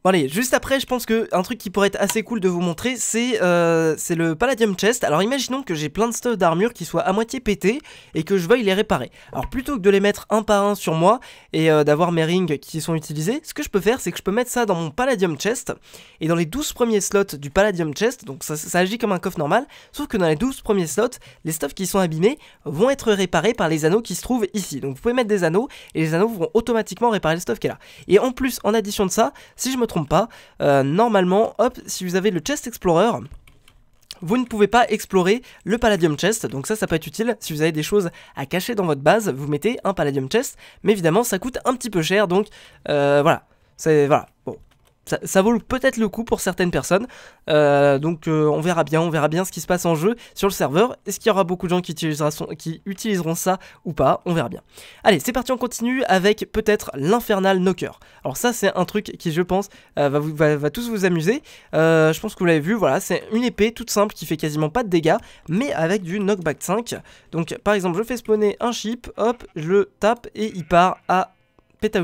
Bon allez, juste après, je pense que un truc qui pourrait être assez cool de vous montrer, c'est euh, le Palladium Chest. Alors imaginons que j'ai plein de stuff d'armure qui soient à moitié pété et que je veuille les réparer. Alors plutôt que de les mettre un par un sur moi et euh, d'avoir mes rings qui sont utilisés, ce que je peux faire, c'est que je peux mettre ça dans mon Palladium Chest. Et dans les 12 premiers slots du Palladium Chest, donc ça, agit comme un coffre normal, sauf que dans les 12 premiers slots, les stuffs qui sont abîmés vont être réparés par les anneaux qui se trouvent ici. Donc vous pouvez mettre des anneaux et les anneaux vont automatiquement réparer le stuff qui est là. Et en plus, en addition de ça, si je me pas, euh, normalement, hop, si vous avez le Chest Explorer, vous ne pouvez pas explorer le Palladium Chest, donc ça, ça peut être utile. Si vous avez des choses à cacher dans votre base, vous mettez un Palladium Chest, mais évidemment, ça coûte un petit peu cher, donc euh, voilà. C'est voilà. Bon, ça, vaut peut-être le coup pour certaines personnes. Euh, donc euh, on verra bien, on verra bien ce qui se passe en jeu sur le serveur. Est-ce qu'il y aura beaucoup de gens qui, utiliseront ça ou pas On verra bien. Allez, c'est parti, on continue avec peut-être l'Infernal Knocker. Alors ça c'est un truc qui je pense euh, va, tous vous amuser. je pense que vous l'avez vu, voilà, c'est une épée toute simple qui fait quasiment pas de dégâts, mais avec du knockback 5. Donc par exemple je fais spawner un chip, hop, je le tape et il part à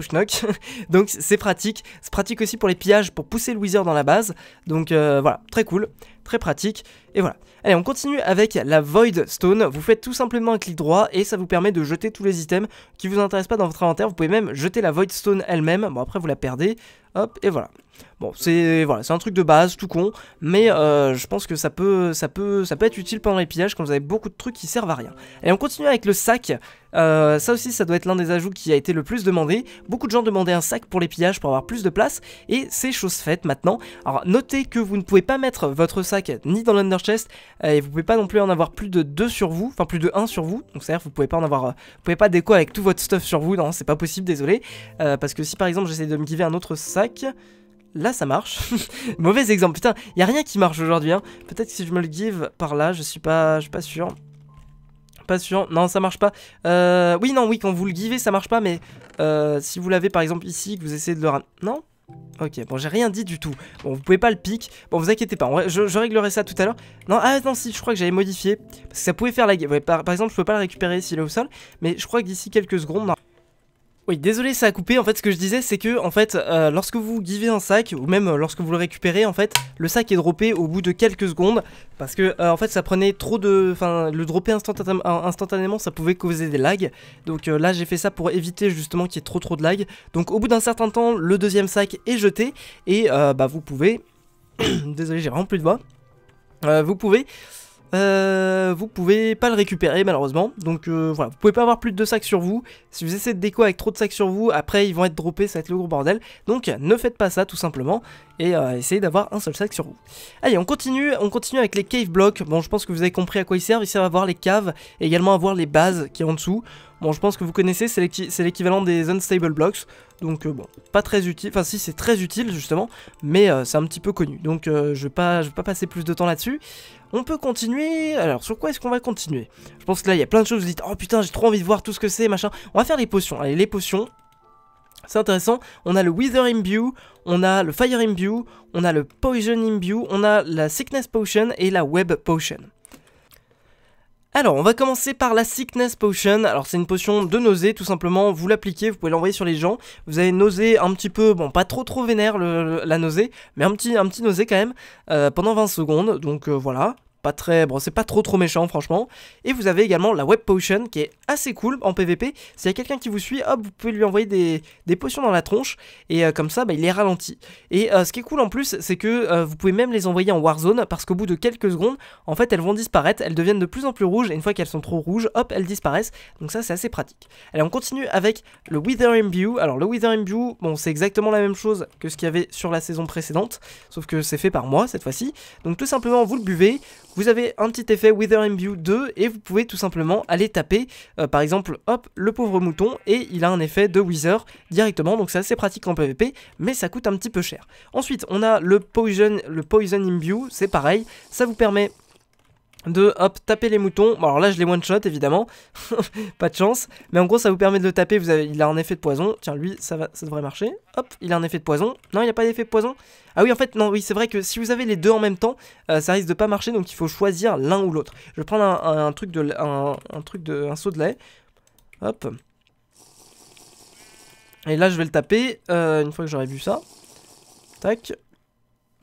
schnock, donc c'est pratique. C'est pratique aussi pour les pillages, pour pousser le wizard dans la base. Donc euh, voilà, très cool très pratique. Et voilà. Allez, on continue avec la Void Stone. Vous faites tout simplement un clic droit et ça vous permet de jeter tous les items qui vous intéressent pas dans votre inventaire. Vous pouvez même jeter la Void Stone elle-même. Bon, après, vous la perdez. Hop, et voilà. Bon, c'est voilà, c'est un truc de base, tout con, mais euh, je pense que ça peut, ça peut, ça peut être utile pendant les pillages quand vous avez beaucoup de trucs qui servent à rien. Et on continue avec le sac. Euh, ça aussi, ça doit être l'un des ajouts qui a été le plus demandé. Beaucoup de gens demandaient un sac pour les pillages pour avoir plus de place, et c'est chose faite maintenant. Alors notez que vous ne pouvez pas mettre votre sac ni dans l'underchest euh, et vous pouvez pas non plus en avoir plus de 2 sur vous, enfin plus de 1 sur vous. Donc c'est-à-dire vous pouvez pas en avoir, euh, vous pouvez pas déco avec tout votre stuff sur vous. Non, c'est pas possible, désolé. Euh, parce que si par exemple j'essaie de me giver un autre sac, Là ça marche. Mauvais exemple. Putain, y a rien qui marche aujourd'hui. Hein. Peut-être si je me le give par là, je suis pas, je suis pas sûr. Pas sûr. Non, ça marche pas. oui, non, oui, quand vous le givez, ça marche pas. Mais si vous l'avez par exemple ici, que vous essayez de le ramener. Non Ok, bon, j'ai rien dit du tout. Bon, vous pouvez pas le pic. Bon, vous inquiétez pas, je, réglerai ça tout à l'heure. Non, ah si, je crois que j'avais modifié. Parce que ça pouvait faire la guerre. par, exemple, je peux pas le récupérer s'il est au sol. Mais je crois que d'ici quelques secondes, oui, désolé, ça a coupé. En fait, ce que je disais, c'est que, en fait, euh, lorsque vous givez un sac, ou même euh, lorsque vous le récupérez, en fait, le sac est droppé au bout de quelques secondes, parce que, euh, en fait, ça prenait trop de... Enfin, le dropper instantanément, ça pouvait causer des lags. Donc là, j'ai fait ça pour éviter, justement, qu'il y ait trop trop de lags. Donc, au bout d'un certain temps, le deuxième sac est jeté, et, bah, vous pouvez... désolé, j'ai vraiment plus de voix. vous pouvez euh, vous pouvez pas le récupérer malheureusement. Donc euh, voilà, vous pouvez pas avoir plus de deux sacs sur vous. Si vous essayez de déco avec trop de sacs sur vous, après ils vont être droppés, ça va être le gros bordel. Donc ne faites pas ça tout simplement et euh, essayez d'avoir un seul sac sur vous. Allez, on continue, on continue avec les cave blocks. Bon, je pense que vous avez compris à quoi ils servent. Ils servent à voir les caves et également à voir les bases qui est en dessous. Bon, je pense que vous connaissez, c'est l'équivalent des unstable blocks. Donc bon, pas très utile, enfin si c'est très utile justement, mais c'est un petit peu connu. Donc je, pas, je vais pas passer plus de temps là-dessus. On peut continuer. Alors, sur quoi est-ce qu'on va continuer Je pense que là, il y a plein de choses. Vous dites, oh putain, j'ai trop envie de voir tout ce que c'est, machin. On va faire les potions. Allez, les potions. C'est intéressant. On a le Wither Imbue, on a le Fire Imbue, on a le Poison Imbue, on a la Sickness Potion et la Web Potion. Alors, on va commencer par la Sickness Potion. Alors, c'est une potion de nausée, tout simplement. Vous l'appliquez, vous pouvez l'envoyer sur les gens. Vous avez nausée un petit peu, bon, pas trop trop vénère la nausée, mais un petit, un petit nausée quand même, euh, pendant 20 secondes. Donc euh, voilà, pas très, bon, c'est pas trop trop méchant franchement. Et vous avez également la Web Potion qui est assez cool en PVP. S'il y a quelqu'un qui vous suit, hop, vous pouvez lui envoyer des, potions dans la tronche et euh, comme ça, bah, il est ralenti. Et euh, ce qui est cool en plus, c'est que euh, vous pouvez même les envoyer en Warzone parce qu'au bout de quelques secondes, en fait, elles vont disparaître, elles deviennent de plus en plus rouges et une fois qu'elles sont trop rouges, hop, elles disparaissent. Donc ça, c'est assez pratique. Allez, on continue avec le Wither Imbue. Alors le Wither Imbue, bon, c'est exactement la même chose que ce qu'il y avait sur la saison précédente, sauf que c'est fait par moi cette fois-ci. Donc tout simplement, vous le buvez, vous avez un petit effet Wither Imbue 2 et vous pouvez tout simplement aller taper, euh, par exemple, hop, le pauvre mouton et il a un effet de Wither directement, donc c'est assez pratique en PvP, mais ça coûte un petit peu cher. Ensuite, on a le Poison, le poison Imbue, c'est pareil, ça vous permet de hop taper les moutons. Bon, alors là je les one shot évidemment, pas de chance, mais en gros ça vous permet de le taper, vous il a un effet de poison. Tiens lui ça va ça devrait marcher. Hop, il a un effet de poison. Non, il n'y a pas d'effet de poison. Ah oui, en fait non, oui, c'est vrai que si vous avez les deux en même temps, euh, ça risque de pas marcher donc il faut choisir l'un ou l'autre. Je vais prendre un, truc de un, truc de un saut de lait. Hop. Et là je vais le taper euh, une fois que j'aurai vu ça. Tac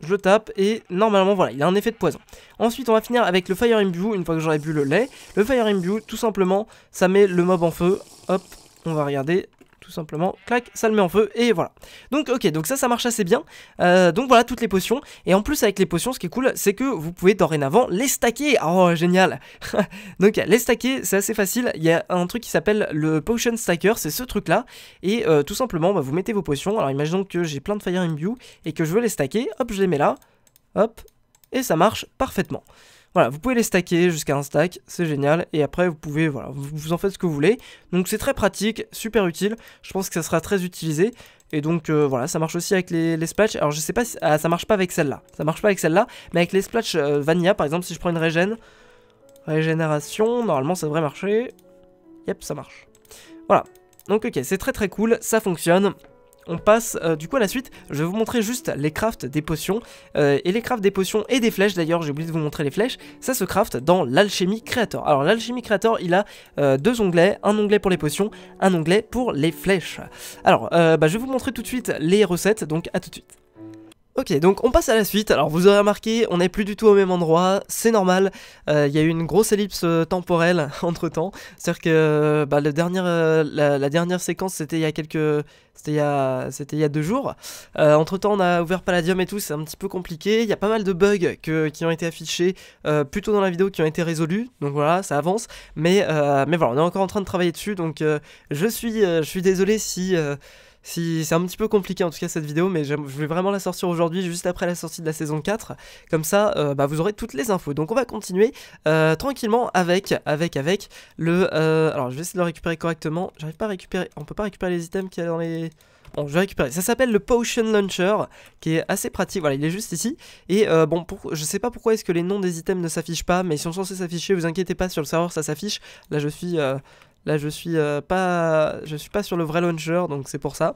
je tape et normalement voilà il a un effet de poison ensuite on va finir avec le fire imbue une fois que j'aurai bu le lait le fire imbue tout simplement ça met le mob en feu hop on va regarder tout simplement, clac, ça le met en feu, et voilà. Donc ok, donc ça, ça marche assez bien. Euh, donc voilà, toutes les potions, et en plus avec les potions, ce qui est cool, c'est que vous pouvez dorénavant les stacker. Oh, génial Donc les stacker, c'est assez facile, il y a un truc qui s'appelle le potion stacker, c'est ce truc-là, et euh, tout simplement, bah, vous mettez vos potions, alors imaginons que j'ai plein de fire imbue, et que je veux les stacker, hop, je les mets là, hop, et ça marche parfaitement. Voilà, vous pouvez les stacker jusqu'à un stack, c'est génial. Et après, vous pouvez, voilà, vous en faites ce que vous voulez. Donc c'est très pratique, super utile. Je pense que ça sera très utilisé. Et donc euh, voilà, ça marche aussi avec les, les splatchs. Alors je sais pas si ah, ça marche pas avec celle-là. Ça marche pas avec celle-là, mais avec les splatchs euh, Vanilla par exemple, si je prends une régène, régénération, normalement ça devrait marcher. Yep, ça marche. Voilà. Donc ok, c'est très très cool, ça fonctionne on passe euh, du coup à la suite. Je vais vous montrer juste les crafts des potions. Euh, et les crafts des potions et des flèches, d'ailleurs, j'ai oublié de vous montrer les flèches. Ça se craft dans l'Alchimie créateur. Alors, l'Alchimie créateur il a euh, deux onglets. Un onglet pour les potions, un onglet pour les flèches. Alors, bah, je vais vous montrer tout de suite les recettes. Donc, à tout de suite. Ok, donc on passe à la suite. Alors vous aurez remarqué, on n'est plus du tout au même endroit, c'est normal. Il euh, y a eu une grosse ellipse euh, temporelle entre temps. C'est-à-dire que euh, bah, la, dernière séquence, c'était il y a quelques. C'était il, y il y deux jours. entre temps, on a ouvert Palladium et tout, c'est un petit peu compliqué. Il y a pas mal de bugs qui ont été affichés plus tôt dans la vidéo qui ont été résolus. Donc voilà, ça avance. Mais, mais voilà, on est encore en train de travailler dessus. Donc je, suis, je suis désolé si. Si, c'est un petit peu compliqué en tout cas cette vidéo, mais je vais vraiment la sortir aujourd'hui, juste après la sortie de la saison 4. Comme ça, euh, bah, vous aurez toutes les infos. Donc on va continuer euh, tranquillement avec, avec, avec le... Euh, alors je vais essayer de le récupérer correctement. J'arrive pas à récupérer... On peut pas récupérer les items qu'il y a dans les... Bon, je vais récupérer. Ça s'appelle le Potion Launcher, qui est assez pratique. Voilà, il est juste ici. Et bon, pour... je sais pas pourquoi est-ce que les noms des items ne s'affichent pas, mais ils sont censés s'afficher. Vous inquiétez pas, sur le serveur ça s'affiche. Là, je suis, Là, je suis euh, pas, je suis pas sur le vrai launcher, donc c'est pour ça.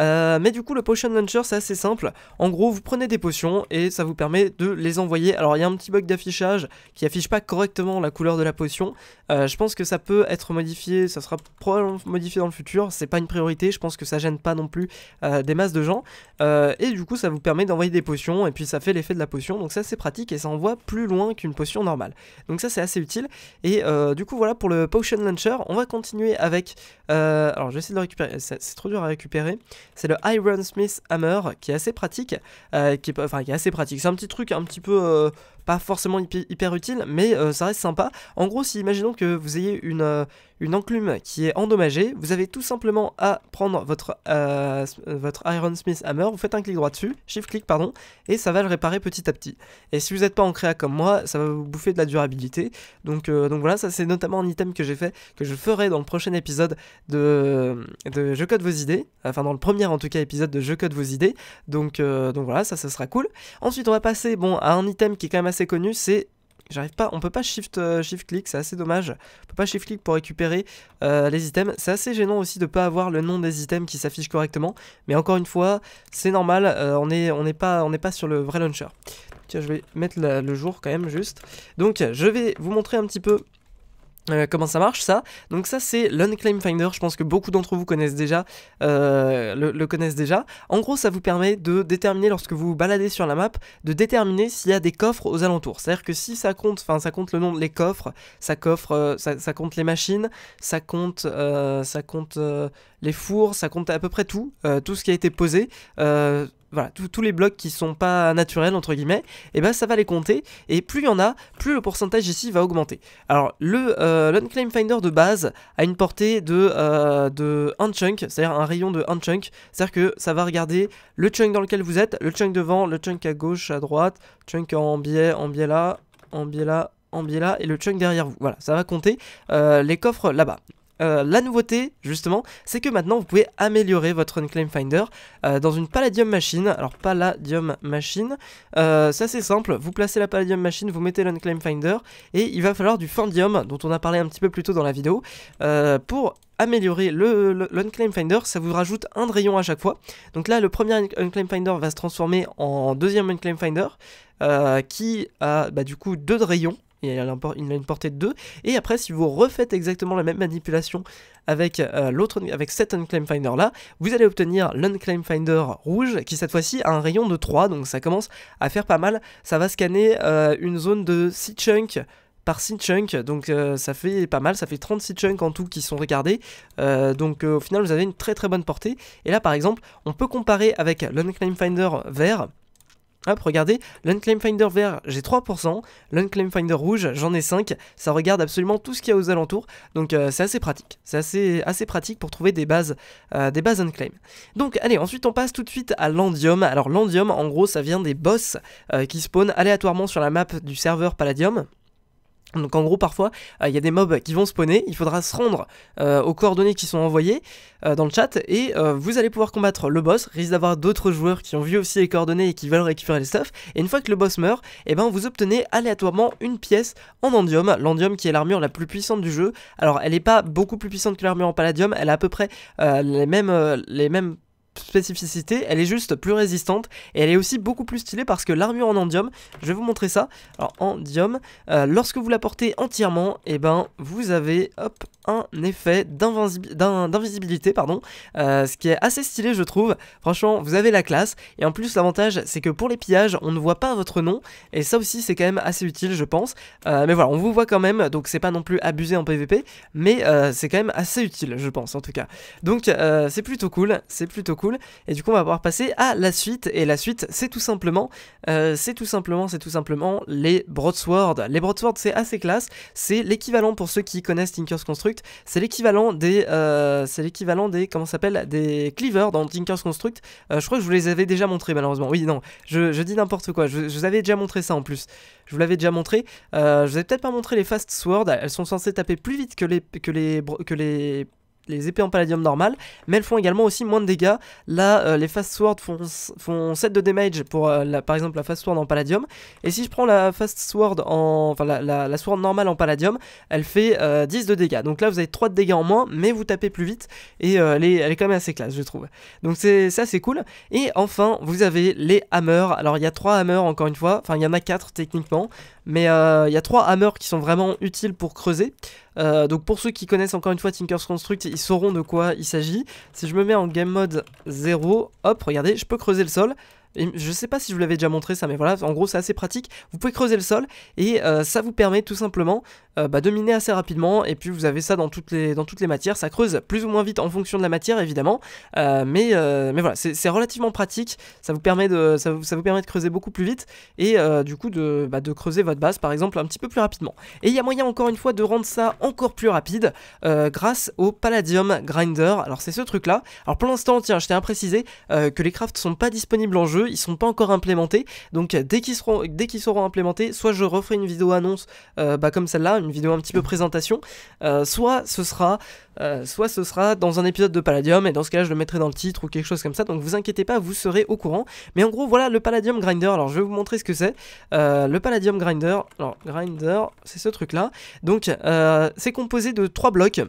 Euh, mais du coup, le Potion Launcher, c'est assez simple. En gros, vous prenez des potions et ça vous permet de les envoyer. Alors, il y a un petit bug d'affichage qui affiche pas correctement la couleur de la potion. Euh, je pense que ça peut être modifié, ça sera probablement modifié dans le futur. C'est pas une priorité, je pense que ça gêne pas non plus euh, des masses de gens. et du coup, ça vous permet d'envoyer des potions et puis ça fait l'effet de la potion. Donc, ça, c'est pratique et ça envoie plus loin qu'une potion normale. Donc, ça, c'est assez utile. Et du coup, voilà pour le Potion Launcher. On va continuer avec. alors, je vais essayer de le récupérer. C'est trop dur à récupérer c'est le Iron Smith Hammer qui est assez pratique, euh, qui, enfin, qui est assez pratique. C'est un petit truc un petit peu euh, pas forcément hyper utile, mais euh, ça reste sympa. En gros, si imaginons que vous ayez une, euh, une enclume qui est endommagée, vous avez tout simplement à prendre votre, euh, votre Iron Smith Hammer, vous faites un clic droit dessus, shift clic pardon, et ça va le réparer petit à petit. Et si vous n'êtes pas en créa comme moi, ça va vous bouffer de la durabilité. Donc, donc voilà, ça c'est notamment un item que j'ai fait, que je ferai dans le prochain épisode de, Je Code Vos Idées, enfin dans le premier en tout cas épisode de Je Code Vos Idées. Donc, donc voilà, ça, ça sera cool. Ensuite, on va passer bon, à un item qui est quand même connu, c'est j'arrive pas, on peut pas shift euh, shift click, c'est assez dommage. On peut pas shift click pour récupérer euh, les items. C'est assez gênant aussi de pas avoir le nom des items qui s'affiche correctement. Mais encore une fois, c'est normal. Euh, on est on n'est pas on n'est pas sur le vrai launcher. Tiens, je vais mettre le jour quand même juste. Donc, je vais vous montrer un petit peu euh, comment ça marche ça Donc ça c'est l'Unclaim Finder, je pense que beaucoup d'entre vous connaissent déjà, euh, le, connaissent déjà. En gros ça vous permet de déterminer lorsque vous vous baladez sur la map, de déterminer s'il y a des coffres aux alentours. C'est-à-dire que si ça compte, enfin ça compte le nom les coffres, ça, coffre, euh, ça, compte les machines, ça compte, ça compte les fours, ça compte à peu près tout, tout ce qui a été posé voilà, tous les blocs qui sont pas naturels entre guillemets, et eh ben ça va les compter et plus il y en a, plus le pourcentage ici va augmenter. Alors le euh, finder de base a une portée de euh, un chunk, c'est-à-dire un rayon de un chunk, c'est-à-dire que ça va regarder le chunk dans lequel vous êtes, le chunk devant, le chunk à gauche, à droite, chunk en biais, en biais là, en biais là, en biais là et le chunk derrière vous. Voilà, ça va compter euh, les coffres là-bas. Euh, la nouveauté, justement, c'est que maintenant vous pouvez améliorer votre Unclaim Finder euh, dans une Palladium Machine. Alors, Palladium Machine, euh, c'est ça c'est simple, vous placez la Palladium Machine, vous mettez l'Unclaim Finder et il va falloir du Fendium dont on a parlé un petit peu plus tôt dans la vidéo, pour améliorer le, Finder, ça vous rajoute un rayon à chaque fois. Donc là, le premier Unclaim Finder va se transformer en deuxième Unclaim Finder, qui a bah, du coup deux rayons il a, une portée de 2. Et après, si vous refaites exactement la même manipulation avec, euh, l'autre, avec cet Unclaim Finder là, vous allez obtenir l'Unclaim Finder rouge qui cette fois-ci a un rayon de 3, donc ça commence à faire pas mal. Ça va scanner euh, une zone de 6 chunks par 6 chunks, donc euh, ça fait pas mal, ça fait 36 chunks en tout qui sont regardés, donc au final vous avez une très très bonne portée, et là par exemple on peut comparer avec l'Unclaim Finder vert, Hop, regardez, l'Unclaim Finder vert, j'ai 3%, l'Unclaim Finder rouge, j'en ai 5, ça regarde absolument tout ce qu'il y a aux alentours, donc euh, c'est assez pratique, c'est assez, assez pratique pour trouver des bases, euh, des bases Unclaim. Donc allez, ensuite on passe tout de suite à l'Andium, alors l'Andium en gros ça vient des boss euh, qui spawnent aléatoirement sur la map du serveur Palladium, donc en gros parfois euh, il y a des mobs qui vont spawner, il faudra se rendre euh, aux coordonnées qui sont envoyées euh, dans le chat et vous allez pouvoir combattre le boss, risque d'avoir d'autres joueurs qui ont vu aussi les coordonnées et qui veulent récupérer les stuff, et une fois que le boss meurt, et eh ben vous obtenez aléatoirement une pièce en endium, l'endium qui est l'armure la plus puissante du jeu, alors elle n'est pas beaucoup plus puissante que l'armure en palladium, elle a à peu près les, mêmes, les mêmes spécificité, elle est juste plus résistante et elle est aussi beaucoup plus stylée parce que l'armure en andium, je vais vous montrer ça, alors andium, euh, lorsque vous la portez entièrement, et eh ben vous avez, hop, un effet d'invisibilité, pardon, euh, ce qui est assez stylé je trouve. Franchement, vous avez la classe, et en plus l'avantage c'est que pour les pillages, on ne voit pas votre nom, et ça aussi c'est quand même assez utile je pense. Euh, mais voilà, on vous voit quand même, donc c'est pas non plus abusé en PvP, mais euh, c'est quand même assez utile je pense en tout cas. Donc c'est plutôt cool, c'est plutôt cool, et du coup on va pouvoir passer à la suite, et la suite c'est tout simplement, c'est tout simplement, c'est tout simplement les broadswords. Les broadswords c'est assez classe, c'est l'équivalent pour ceux qui connaissent Tinker's Construct, c'est l'équivalent des, euh, c'est l'équivalent des, comment s'appelle, des cleavers dans Tinker's Construct. Euh, je crois que je vous les avais déjà montrés malheureusement. Oui, non, je, dis n'importe quoi. Je, vous avais déjà montré ça en plus. Je vous l'avais déjà montré. Euh, je vous avais peut-être pas montré les fast swords. Elles sont censées taper plus vite que les, que les, que les les épées en palladium normales, mais elles font également aussi moins de dégâts. Là, euh, les fast sword font, font 7 de damage pour euh, la, par exemple la fast sword en palladium. Et si je prends la fast sword en. Enfin, la, sword normale en palladium, elle fait 10 euh, de dégâts. Donc là, vous avez 3 de dégâts en moins, mais vous tapez plus vite. Et elle est, quand même assez classe, je trouve. Donc c'est ça, c'est cool. Et enfin, vous avez les hammers. Alors il y a 3 hammers encore une fois. Enfin, il y en a 4 techniquement. Mais euh, il y a trois hammers qui sont vraiment utiles pour creuser. Euh, donc pour ceux qui connaissent encore une fois Tinker's Construct, ils sauront de quoi il s'agit. Si je me mets en game mode 0, hop, regardez, je peux creuser le sol je sais pas si je vous l'avais déjà montré ça, mais voilà, en gros c'est assez pratique. Vous pouvez creuser le sol et euh, ça vous permet tout simplement euh, bah, de miner assez rapidement. Et puis vous avez ça dans toutes les, dans toutes les matières. Ça creuse plus ou moins vite en fonction de la matière évidemment, euh, mais, mais voilà, c'est relativement pratique. Ça vous permet de, ça vous, ça vous, permet de creuser beaucoup plus vite et du coup bah, de, creuser votre base par exemple un petit peu plus rapidement. Et il y a moyen encore une fois de rendre ça encore plus rapide grâce au Palladium Grinder. Alors c'est ce truc là. Alors pour l'instant, tiens, je tiens à préciser que les crafts sont pas disponibles en jeu ils ils sont pas encore implémentés. Donc dès qu'ils seront, dès implémentés, soit je referai une vidéo annonce, euh, bah, comme celle-là, une vidéo un petit peu présentation, euh, soit ce sera, euh, soit ce sera dans un épisode de Palladium et dans ce cas je le mettrai dans le titre ou quelque chose comme ça. Donc vous inquiétez pas, vous serez au courant. Mais en gros voilà le Palladium Grinder. Alors je vais vous montrer ce que c'est. le Palladium Grinder. Alors Grinder, c'est ce truc là. Donc c'est composé de trois blocs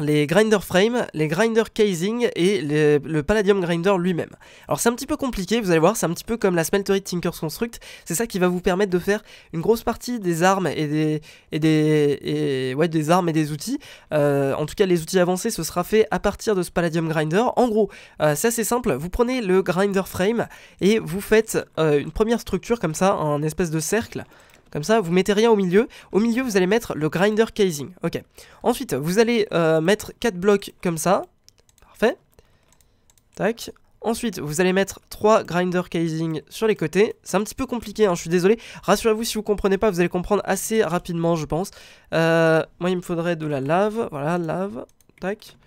les grinder Frames, les grinder casing et le palladium grinder lui-même. Alors c'est un petit peu compliqué, vous allez voir, c'est un petit peu comme la smeltery Tinkers Construct, c'est ça qui va vous permettre de faire une grosse partie des armes et des, et des, ouais, des armes et des outils. Euh, en tout cas les outils avancés, ce sera fait à partir de ce palladium grinder. En gros, euh, c'est assez simple, vous prenez le grinder frame et vous faites euh, une première structure comme ça, un espèce de cercle. Comme ça, vous mettez rien au milieu. Au milieu, vous allez mettre le grinder casing. Ok. Ensuite, vous allez euh, mettre 4 blocs comme ça. Parfait. Tac. Ensuite, vous allez mettre 3 grinder casing sur les côtés. C'est un petit peu compliqué, hein, je suis désolé. Rassurez-vous, si vous comprenez pas, vous allez comprendre assez rapidement, je pense. Euh, moi, il me faudrait de la lave. Voilà, lave. Tac.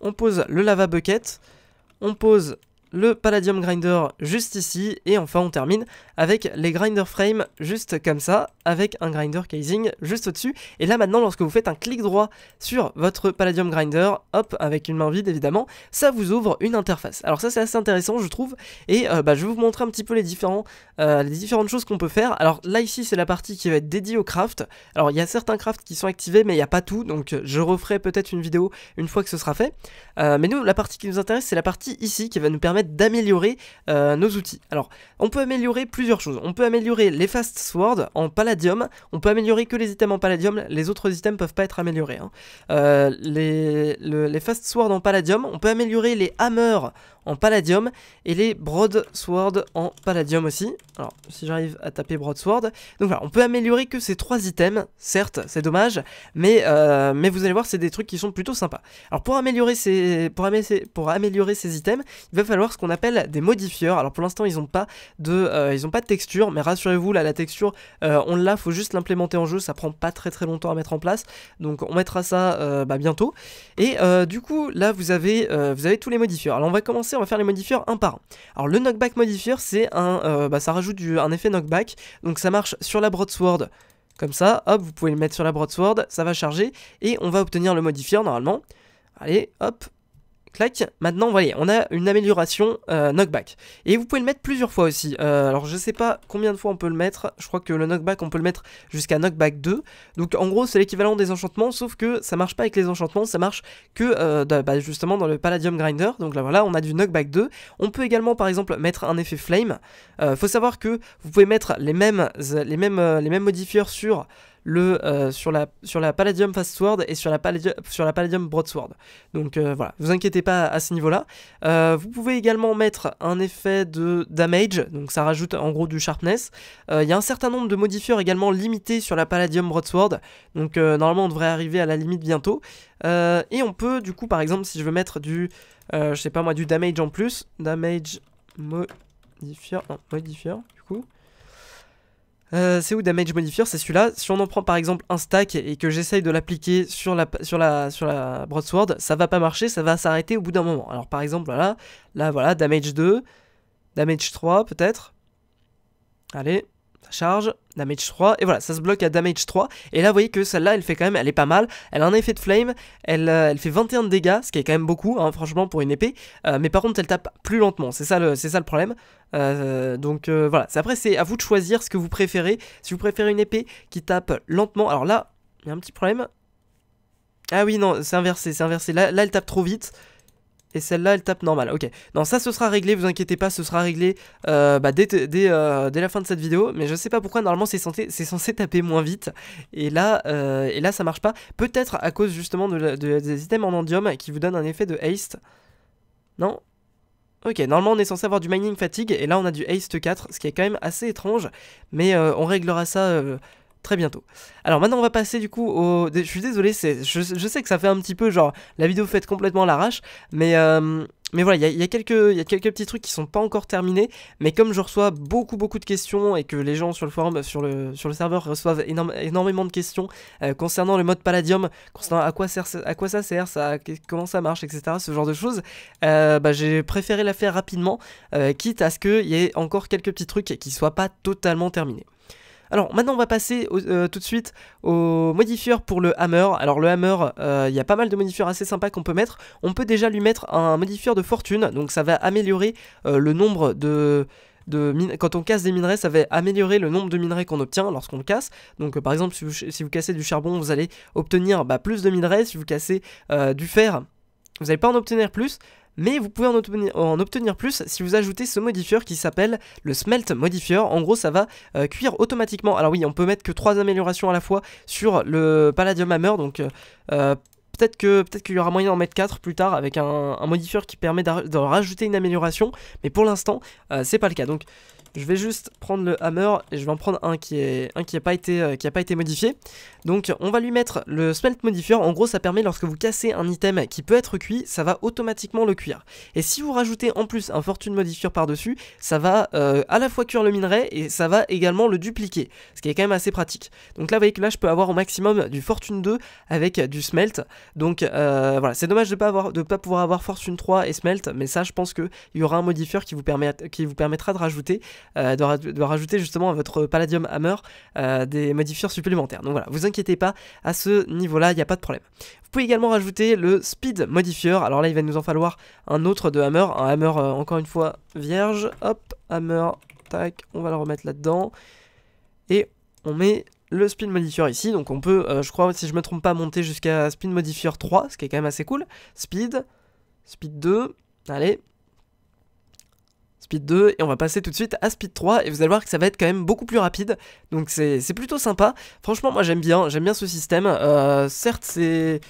On pose le lava bucket. On pose le Palladium Grinder juste ici, et enfin on termine avec les Grinder frames juste comme ça, avec un Grinder Casing juste au-dessus. Et là maintenant, lorsque vous faites un clic droit sur votre Palladium Grinder, hop, avec une main vide évidemment, ça vous ouvre une interface. Alors ça c'est assez intéressant je trouve, et euh, bah, je vais vous montrer un petit peu les, différents, euh, les différentes choses qu'on peut faire. Alors là ici c'est la partie qui va être dédiée au craft. Alors il y a certains crafts qui sont activés, mais il n'y a pas tout, donc je referai peut-être une vidéo une fois que ce sera fait. Euh, mais nous, la partie qui nous intéresse, c'est la partie ici qui va nous permettre d'améliorer euh, nos outils. Alors, on peut améliorer plusieurs choses. On peut améliorer les fast sword en palladium. On peut améliorer que les items en palladium. Les autres items peuvent pas être améliorés. Hein. Euh, les, les fast sword en palladium. On peut améliorer les hammers en palladium et les sword en palladium aussi. Alors, si j'arrive à taper broadsword. Donc voilà, on peut améliorer que ces trois items. Certes, c'est dommage, mais, euh, mais vous allez voir, c'est des trucs qui sont plutôt sympas. Alors, pour améliorer ces, pour améliorer, pour améliorer ces items, il va falloir ce qu'on appelle des modifieurs. Alors pour l'instant, ils n'ont pas de, euh, ils ont pas de texture, mais rassurez-vous, là, la texture, euh, on l'a, faut juste l'implémenter en jeu. Ça prend pas très très longtemps à mettre en place, donc on mettra ça euh, bah, bientôt. Et du coup, là, vous avez, vous avez tous les modifieurs. Alors on va commencer, on va faire les modifieurs un par un. Alors le knockback modifier, c'est un, bah, ça rajoute un effet knockback, donc ça marche sur la broadsword. Comme ça, hop, vous pouvez le mettre sur la broadsword, ça va charger, et on va obtenir le modifier normalement. Allez, hop, clac, maintenant, voyez, on a une amélioration euh, knockback. Et vous pouvez le mettre plusieurs fois aussi. Euh, alors, je sais pas combien de fois on peut le mettre. Je crois que le knockback, on peut le mettre jusqu'à knockback 2. Donc, en gros, c'est l'équivalent des enchantements, sauf que ça marche pas avec les enchantements, ça marche que euh, bah, justement dans le Palladium Grinder. Donc là, voilà, on a du knockback 2. On peut également, par exemple, mettre un effet flame. faut savoir que vous pouvez mettre les mêmes, les mêmes, les mêmes modifieurs sur le, euh, sur, la, sur la Palladium Fast Sword et sur la, Palladium, sur la Palladium Broadsword. Donc euh, voilà, vous inquiétez pas à ce niveau-là. Euh, vous pouvez également mettre un effet de damage, donc ça rajoute en gros du sharpness. Il y a un certain nombre de modifieurs également limités sur la Palladium Broadsword, donc normalement on devrait arriver à la limite bientôt. et on peut du coup par exemple si je veux mettre du, je sais pas moi, du damage en plus, damage modifier, modifier du coup, euh, c'est où Damage Modifier C'est celui-là. Si on en prend par exemple un stack et que j'essaye de l'appliquer sur la, sur, la, sur la Broadsword, ça va pas marcher, ça va s'arrêter au bout d'un moment. Alors par exemple, voilà, là voilà, Damage 2, Damage 3 peut-être. Allez, charge, damage 3, et voilà, ça se bloque à damage 3, et là vous voyez que celle-là elle fait quand même, elle est pas mal, elle a un effet de flame, elle, euh, elle fait 21 de dégâts, ce qui est quand même beaucoup, hein, franchement pour une épée, euh, mais par contre elle tape plus lentement, c'est ça le, ça le problème, euh, donc voilà, après c'est à vous de choisir ce que vous préférez, si vous préférez une épée qui tape lentement, alors là, il y a un petit problème, ah oui non, c'est inversé, c'est inversé, là, là elle tape trop vite, et celle-là, elle tape normal, Ok. Non, ça, ce sera réglé. Vous inquiétez pas, ce sera réglé euh, bah, euh, dès, la fin de cette vidéo. Mais je sais pas pourquoi. Normalement, c'est censé, taper moins vite. Et là, euh, et là ça marche pas. Peut-être à cause justement des items en endium qui vous donnent un effet de haste. Non Ok, normalement on est censé avoir du mining fatigue et là on a du haste 4, ce qui est quand même assez étrange, mais on réglera ça très bientôt. Alors maintenant on va passer du coup au... Je suis désolé, je, je, sais que ça fait un petit peu genre la vidéo faite complètement l'arrache, mais... Euh, mais voilà, il y, y, y, a quelques petits trucs qui sont pas encore terminés, mais comme je reçois beaucoup beaucoup de questions et que les gens sur le forum, sur le, sur le serveur reçoivent énormément de questions euh, concernant le mode Palladium, concernant à quoi, sert, à quoi ça sert, ça, comment ça marche, etc., ce genre de choses, euh, bah, j'ai préféré la faire rapidement, quitte à ce qu'il y ait encore quelques petits trucs qui soient pas totalement terminés. Alors maintenant on va passer euh, tout de suite au modifieur pour le hammer. Alors le hammer, euh, il y a pas mal de modifieurs assez sympas qu'on peut mettre. On peut déjà lui mettre un modifieur de fortune, donc ça va améliorer euh, le nombre de... quand on casse des minerais, ça va améliorer le nombre de minerais qu'on obtient lorsqu'on le casse. Donc par exemple, si vous, cassez du charbon, vous allez obtenir bah, plus de minerais. Si vous cassez du fer, vous n'allez pas en obtenir plus, mais vous pouvez en obtenir, plus si vous ajoutez ce modifieur qui s'appelle le smelt modifier. En gros, ça va euh, cuire automatiquement. Alors oui, on peut mettre que 3 améliorations à la fois sur le Palladium Hammer, donc... Euh, euh, peut-être que peut-être qu'il y aura moyen d'en mettre 4 plus tard avec un, un modifieur qui permet de rajouter une amélioration, mais pour l'instant, c'est pas le cas. Donc je vais juste prendre le hammer et je vais en prendre un qui est un qui n'a pas été euh, qui a pas été modifié. Donc on va lui mettre le smelt modifier. En gros, ça permet lorsque vous cassez un item qui peut être cuit, ça va automatiquement le cuire. Et si vous rajoutez en plus un fortune modifier par dessus, ça va euh, à la fois cuire le minerai et ça va également le dupliquer, ce qui est quand même assez pratique. Donc là, vous voyez que là, je peux avoir au maximum du fortune 2 avec du smelt. Donc euh, voilà, c'est dommage de pas avoir de pas pouvoir avoir fortune 3 et smelt, mais ça, je pense que il y aura un modifier qui vous permet qui vous permettra de rajouter euh, de doit, rajouter justement à votre Palladium Hammer euh, des modifieurs supplémentaires. Donc voilà, vous inquiétez pas, à ce niveau-là, il n'y a pas de problème. Vous pouvez également rajouter le Speed Modifier, alors là il va nous en falloir un autre de Hammer, un Hammer euh, encore une fois vierge, hop, Hammer, tac, on va le remettre là-dedans, et on met le Speed modifier ici, donc on peut, je crois, si je me trompe pas, monter jusqu'à Speed modifier 3, ce qui est quand même assez cool. Speed, speed 2, allez, Speed 2 et on va passer tout de suite à Speed 3 et vous allez voir que ça va être quand même beaucoup plus rapide donc c'est plutôt sympa franchement moi j'aime bien j'aime bien ce système euh, certes c'est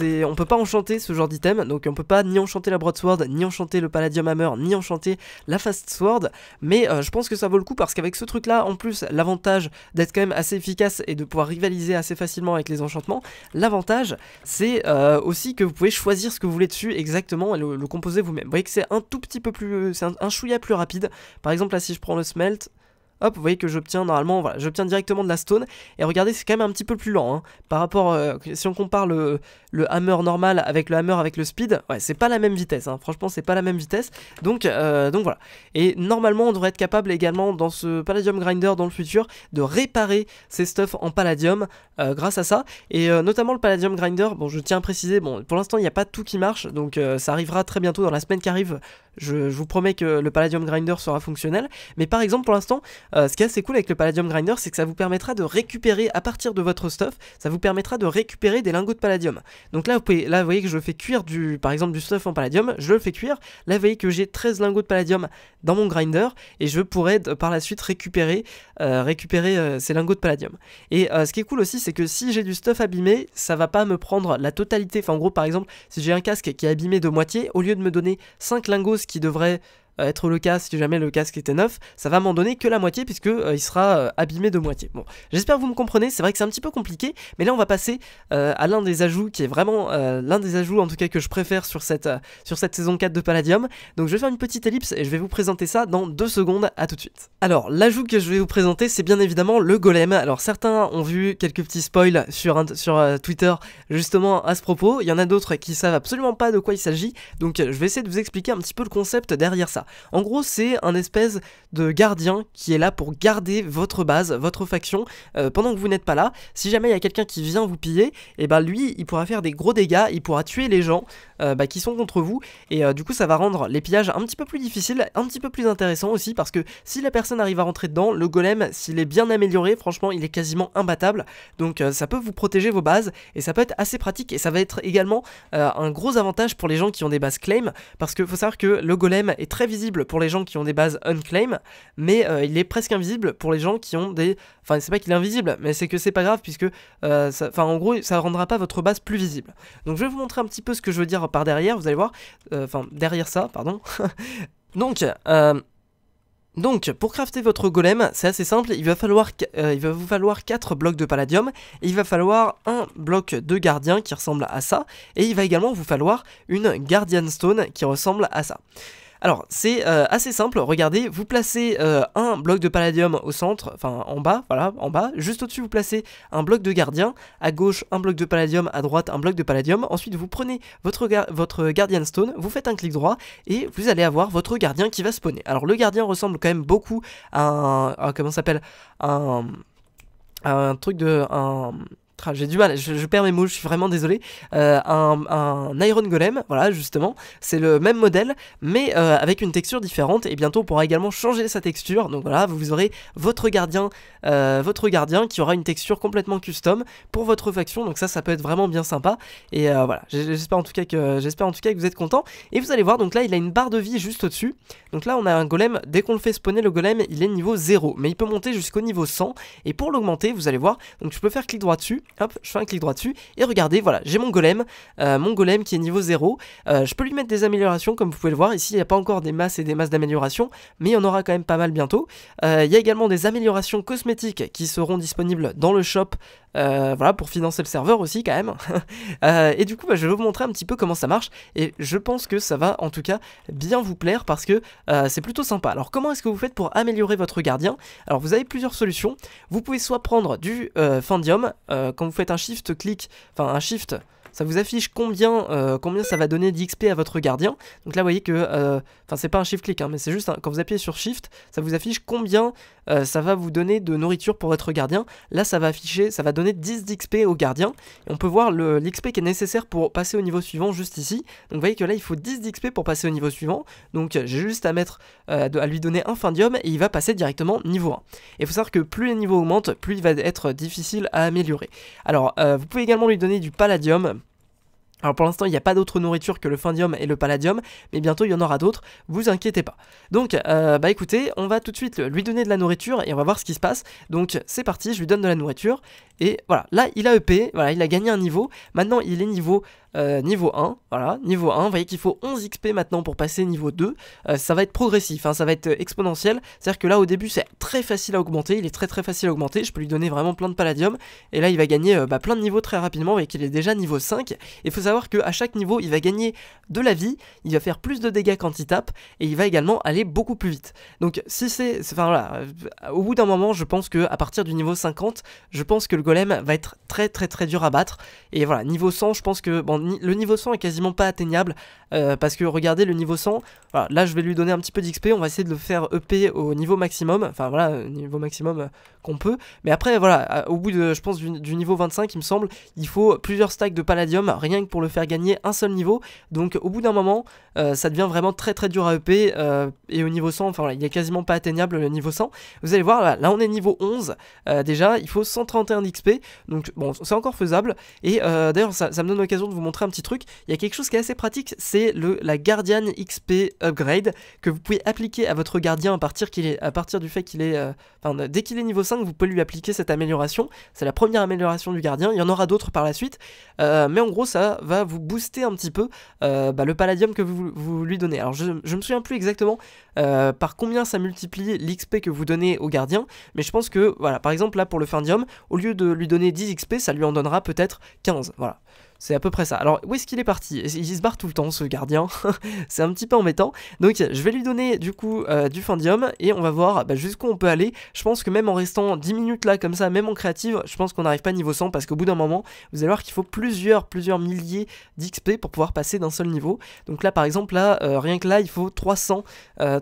on on peut pas enchanter ce genre d'item, donc on peut pas ni enchanter la broadsword, ni enchanter le palladium hammer, ni enchanter la fast sword, mais euh, je pense que ça vaut le coup parce qu'avec ce truc là, en plus l'avantage d'être quand même assez efficace et de pouvoir rivaliser assez facilement avec les enchantements, l'avantage c'est euh, aussi que vous pouvez choisir ce que vous voulez dessus exactement et le, composer vous-même. Vous voyez que c'est un tout petit peu plus, c'est un, un chouïa plus rapide. Par exemple là si je prends le smelt, Hop, vous voyez que j'obtiens normalement, voilà, j'obtiens directement de la stone. Et regardez, c'est quand même un petit peu plus lent. Hein, par rapport, euh, si on compare le, hammer normal avec le hammer avec le speed, ouais, c'est pas la même vitesse. Hein. franchement, c'est pas la même vitesse. Donc, euh, donc voilà. Et normalement, on devrait être capable également dans ce Palladium Grinder dans le futur de réparer ces stuffs en Palladium euh, grâce à ça. Et notamment le Palladium Grinder, bon, je tiens à préciser, bon, pour l'instant, il n'y a pas tout qui marche. Donc ça arrivera très bientôt dans la semaine qui arrive. Je, vous promets que le Palladium Grinder sera fonctionnel. Mais par exemple, pour l'instant, euh, ce qui est assez cool avec le Palladium Grinder, c'est que ça vous permettra de récupérer, à partir de votre stuff, ça vous permettra de récupérer des lingots de Palladium. Donc là, vous, pouvez, là, vous voyez que je fais cuire, du, par exemple, du stuff en Palladium, je le fais cuire. Là, vous voyez que j'ai 13 lingots de Palladium dans mon Grinder, et je pourrais par la suite récupérer, euh, récupérer euh, ces lingots de Palladium. Et ce qui est cool aussi, c'est que si j'ai du stuff abîmé, ça va pas me prendre la totalité. Enfin, en gros, par exemple, si j'ai un casque qui est abîmé de moitié, au lieu de me donner 5 lingots qui devrait euh, être le cas si jamais le casque était neuf, ça va m'en donner que la moitié puisque euh, il sera euh, abîmé de moitié. Bon, j'espère que vous me comprenez, c'est vrai que c'est un petit peu compliqué, mais là on va passer à l'un des ajouts qui est vraiment l'un des ajouts en tout cas que je préfère sur cette, sur cette saison 4 de Palladium. Donc je vais faire une petite ellipse et je vais vous présenter ça dans deux secondes, à tout de suite. Alors l'ajout que je vais vous présenter c'est bien évidemment le golem. Alors certains ont vu quelques petits spoils sur, sur Twitter justement à ce propos, il y en a d'autres qui savent absolument pas de quoi il s'agit, donc je vais essayer de vous expliquer un petit peu le concept derrière ça. En gros, c'est un espèce de gardien qui est là pour garder votre base, votre faction, euh, pendant que vous n'êtes pas là. Si jamais il y a quelqu'un qui vient vous piller, et eh ben lui, il pourra faire des gros dégâts, il pourra tuer les gens euh, bah, qui sont contre vous, et euh, du coup, ça va rendre les pillages un petit peu plus difficiles, un petit peu plus intéressants aussi, parce que si la personne arrive à rentrer dedans, le golem, s'il est bien amélioré, franchement, il est quasiment imbattable, donc ça peut vous protéger vos bases, et ça peut être assez pratique, et ça va être également un gros avantage pour les gens qui ont des bases claim, parce que faut savoir que le golem est très visible pour les gens qui ont des bases unclaim, mais euh, il est presque invisible pour les gens qui ont des... Enfin, c'est pas qu'il est invisible, mais c'est que c'est pas grave, puisque... Euh, enfin, en gros, ça rendra pas votre base plus visible. Donc je vais vous montrer un petit peu ce que je veux dire par derrière, vous allez voir. Euh, enfin, derrière ça, pardon. Donc... Donc, pour crafter votre golem, c'est assez simple, il va, falloir, il va vous falloir 4 blocs de palladium, et il va falloir un bloc de gardien qui ressemble à ça, et il va également vous falloir une guardian stone qui ressemble à ça. Alors c'est euh, assez simple, regardez, vous placez euh, un bloc de palladium au centre, enfin en bas, voilà, en bas, juste au-dessus vous placez un bloc de gardien, à gauche un bloc de palladium, à droite un bloc de palladium, ensuite vous prenez votre, votre guardian stone, vous faites un clic droit et vous allez avoir votre gardien qui va spawner. Alors le gardien ressemble quand même beaucoup à un, à, comment s'appelle, un, un truc de... Un, j'ai du mal, je, perds mes mots, je suis vraiment désolé. Euh, un, Iron Golem, voilà, justement, c'est le même modèle, mais euh, avec une texture différente, et bientôt on pourra également changer sa texture, donc voilà, vous aurez votre gardien, euh, votre gardien qui aura une texture complètement custom pour votre faction, donc ça, ça peut être vraiment bien sympa, et voilà, j'espère en, tout cas que, en tout cas que vous êtes content et vous allez voir, donc là, il a une barre de vie juste au-dessus, donc là, on a un golem, dès qu'on le fait spawner, le golem, il est niveau 0, mais il peut monter jusqu'au niveau 100, et pour l'augmenter, vous allez voir, donc je peux faire clic droit dessus, Hop, je fais un clic droit dessus, et regardez, voilà, j'ai mon golem, euh, mon golem qui est niveau 0, euh, je peux lui mettre des améliorations comme vous pouvez le voir, ici il n'y a pas encore des masses et des masses d'améliorations, mais il y en aura quand même pas mal bientôt, euh, il y a également des améliorations cosmétiques qui seront disponibles dans le shop, voilà, pour financer le serveur aussi quand même, et du coup bah, je vais vous montrer un petit peu comment ça marche, et je pense que ça va en tout cas bien vous plaire parce que c'est plutôt sympa. Alors comment est-ce que vous faites pour améliorer votre gardien Alors vous avez plusieurs solutions, vous pouvez soit prendre du Fendium, quand quand vous faites un shift clic, enfin un shift ça vous affiche combien, euh, combien ça va donner d'XP à votre gardien. Donc là, vous voyez que, euh, enfin, c'est pas un shift click, hein, mais c'est juste quand vous appuyez sur shift, ça vous affiche combien euh, ça va vous donner de nourriture pour votre gardien. Là, ça va afficher, ça va donner 10 d'XP au gardien. on peut voir l'XP qui est nécessaire pour passer au niveau suivant juste ici. Donc vous voyez que là, il faut 10 d'XP pour passer au niveau suivant. Donc j'ai juste à mettre, à lui donner un Findium et il va passer directement niveau 1. Et il faut savoir que plus les niveaux augmentent, plus il va être difficile à améliorer. Alors, vous pouvez également lui donner du Palladium alors pour l'instant, il n'y a pas d'autre nourriture que le findium et le palladium, mais bientôt il y en aura d'autres, vous inquiétez pas. Donc, euh, bah écoutez, on va tout de suite lui donner de la nourriture et on va voir ce qui se passe. Donc c'est parti, je lui donne de la nourriture, et voilà, là il a EP, voilà, il a gagné un niveau, maintenant il est niveau euh, niveau 1, voilà, niveau 1, vous voyez qu'il faut 11 XP maintenant pour passer niveau 2, euh, ça va être progressif, hein, ça va être euh, exponentiel, c'est-à-dire que là au début c'est très facile à augmenter, il est très très facile à augmenter, je peux lui donner vraiment plein de palladium, et là il va gagner bah, plein de niveaux très rapidement, vous voyez qu'il est déjà niveau 5, il faut savoir qu'à chaque niveau il va gagner de la vie, il va faire plus de dégâts quand il tape, et il va également aller beaucoup plus vite. Donc si c'est, enfin voilà, au bout d'un moment je pense que à partir du niveau 50, je pense que le golem va être très très très dur à battre, et voilà, niveau 100 je pense que le niveau 100 est quasiment pas atteignable, euh, parce que regardez le niveau 100, là je vais lui donner un petit peu d'XP, on va essayer de le faire EP au niveau maximum, enfin voilà, niveau maximum, qu'on peut. Mais après, voilà, au bout de, je pense, du, niveau 25, il me semble, il faut plusieurs stacks de palladium rien que pour le faire gagner un seul niveau. Donc au bout d'un moment, euh, ça devient vraiment très très dur à EP. Euh, et au niveau 100, enfin il est quasiment pas atteignable le niveau 100. Vous allez voir, là, on est niveau 11. Euh, déjà, il faut 131 d'XP. Donc bon, c'est encore faisable. Et d'ailleurs, ça, me donne l'occasion de vous montrer un petit truc. Il y a quelque chose qui est assez pratique, c'est la Guardian XP Upgrade que vous pouvez appliquer à votre gardien à partir, qu'il est, à partir du fait qu'il est... Enfin, dès qu'il est niveau 5, vous pouvez lui appliquer cette amélioration. C'est la première amélioration du gardien. Il y en aura d'autres par la suite. Euh, mais en gros, ça va vous booster un petit peu euh, bah, le palladium que vous, lui donnez. Alors, je, ne me souviens plus exactement euh, par combien ça multiplie l'XP que vous donnez au gardien. Mais je pense que, voilà, par exemple, là pour le Findium, au lieu de lui donner 10 XP, ça lui en donnera peut-être 15. Voilà. C'est à peu près ça. Alors, où est-ce qu'il est parti Il se barre tout le temps, ce gardien. c'est un petit peu embêtant. Donc, je vais lui donner du coup euh, du Fendium, et on va voir bah, jusqu'où on peut aller. Je pense que même en restant 10 minutes là, comme ça, même en créative, je pense qu'on n'arrive pas niveau 100 parce qu'au bout d'un moment, vous allez voir qu'il faut plusieurs, plusieurs milliers d'XP pour pouvoir passer d'un seul niveau. Donc là, par exemple, là, euh, rien que là, il faut 300,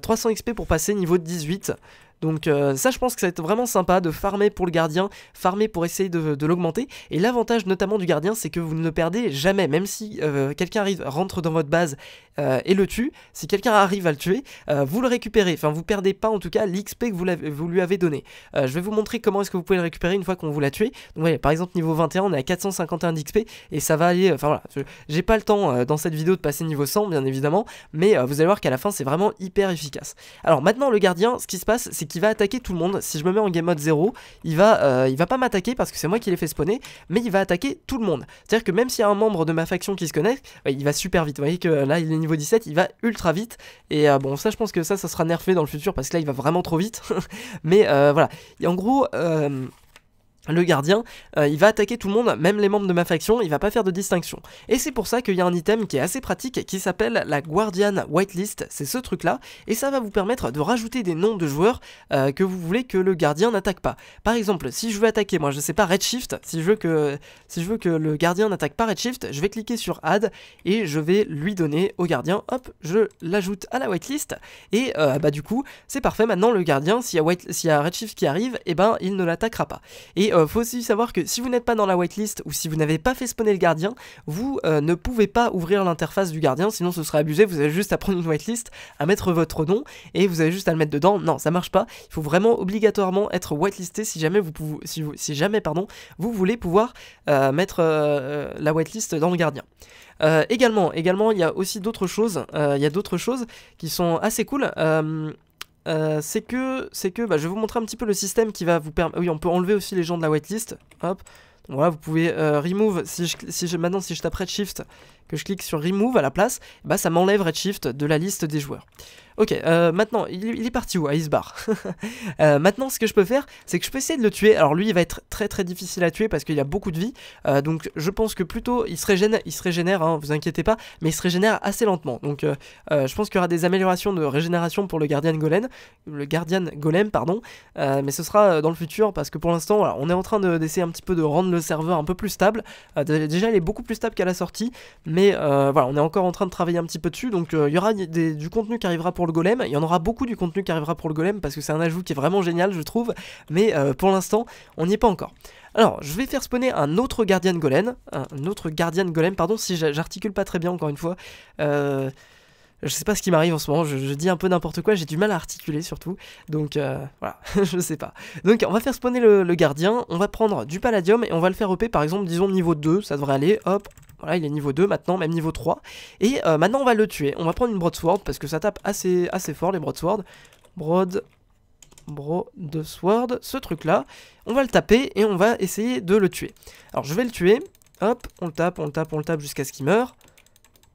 300 XP pour passer niveau 18. Donc euh, ça je pense que ça va être vraiment sympa de farmer pour le gardien, farmer pour essayer de, l'augmenter. Et l'avantage notamment du gardien c'est que vous ne le perdez jamais, même si euh, quelqu'un rentre dans votre base euh, et le tue, si quelqu'un arrive à le tuer, vous le récupérez, enfin vous perdez pas en tout cas l'XP que vous, lui avez donné. je vais vous montrer comment est-ce que vous pouvez le récupérer une fois qu'on vous l'a tué. Donc ouais, par exemple niveau 21 on est à 451 d'XP et ça va aller, enfin voilà, j'ai pas le temps dans cette vidéo de passer niveau 100 bien évidemment, mais vous allez voir qu'à la fin c'est vraiment hyper efficace. Alors maintenant le gardien, ce qui se passe c'est il va attaquer tout le monde. Si je me mets en game mode 0, il va, euh, il va pas m'attaquer parce que c'est moi qui l'ai fait spawner, mais il va attaquer tout le monde. C'est-à-dire que même s'il y a un membre de ma faction qui se connaît, il va super vite. Vous voyez que là, il est niveau 17, il va ultra vite. Et euh, bon, ça, je pense que ça, ça sera nerfé dans le futur parce que là, il va vraiment trop vite. mais euh, voilà. Et en gros le gardien, euh, il va attaquer tout le monde, même les membres de ma faction, il va pas faire de distinction. Et c'est pour ça qu'il y a un item qui est assez pratique qui s'appelle la Guardian Whitelist, c'est ce truc là, et ça va vous permettre de rajouter des noms de joueurs euh, que vous voulez que le gardien n'attaque pas. Par exemple, si je veux attaquer, moi je sais pas Redshift, si je veux que, si je veux que le gardien n'attaque pas Redshift, je vais cliquer sur Add et je vais lui donner au gardien, hop, je l'ajoute à la whitelist, et euh, bah du coup, c'est parfait, maintenant le gardien, s'il y, a Redshift qui arrive, et eh ben il ne l'attaquera pas. Et euh, faut aussi savoir que si vous n'êtes pas dans la whitelist ou si vous n'avez pas fait spawner le gardien, vous euh, ne pouvez pas ouvrir l'interface du gardien, sinon ce serait abusé, vous avez juste à prendre une whitelist, à mettre votre nom et vous avez juste à le mettre dedans. Non, ça marche pas. Il faut vraiment obligatoirement être whitelisté si jamais vous pouvez, si, vous, jamais pardon, vous voulez pouvoir euh, mettre la whitelist dans le gardien. également, également, il y a aussi d'autres choses, il y a d'autres choses qui sont assez cool. Euh, c'est que, c'est que bah, je vais vous montrer un petit peu le système qui va vous permettre... Oui, on peut enlever aussi les gens de la whitelist. Hop. voilà, vous pouvez euh, remove, si, maintenant si je tape shift que je clique sur Remove à la place, bah ça m'enlève Redshift de la liste des joueurs. Ok, euh, maintenant, il, est parti où il se barre. maintenant, ce que je peux faire, c'est que je peux essayer de le tuer. Alors lui, il va être très très difficile à tuer parce qu'il a beaucoup de vie. Euh, donc je pense que plutôt, il se régénère, il se régénère hein, vous inquiétez pas, mais il se régénère assez lentement. Donc euh, je pense qu'il y aura des améliorations de régénération pour le Guardian Golem, le Golem, pardon. mais ce sera dans le futur parce que pour l'instant, on est en train d'essayer un petit peu de rendre le serveur un peu plus stable. déjà, il est beaucoup plus stable qu'à la sortie, mais mais euh, voilà, on est encore en train de travailler un petit peu dessus, donc euh, il y aura du contenu qui arrivera pour le golem, il y en aura beaucoup du contenu qui arrivera pour le golem, parce que c'est un ajout qui est vraiment génial, je trouve, mais euh, pour l'instant, on n'y est pas encore. Alors, je vais faire spawner un autre de Golem, un autre de Golem, pardon si j'articule pas très bien encore une fois, je sais pas ce qui m'arrive en ce moment, je, dis un peu n'importe quoi, j'ai du mal à articuler surtout, donc voilà, je sais pas. Donc on va faire spawner le, gardien, on va prendre du palladium et on va le faire OP, par exemple, disons niveau 2, ça devrait aller, hop, voilà, il est niveau 2 maintenant, même niveau 3. Et euh, maintenant, on va le tuer. On va prendre une broadsword parce que ça tape assez, assez fort, les broadswords. Broad... Broadsword, ce truc-là. On va le taper et on va essayer de le tuer. Alors, je vais le tuer. Hop, on le tape, on le tape, on le tape jusqu'à ce qu'il meure.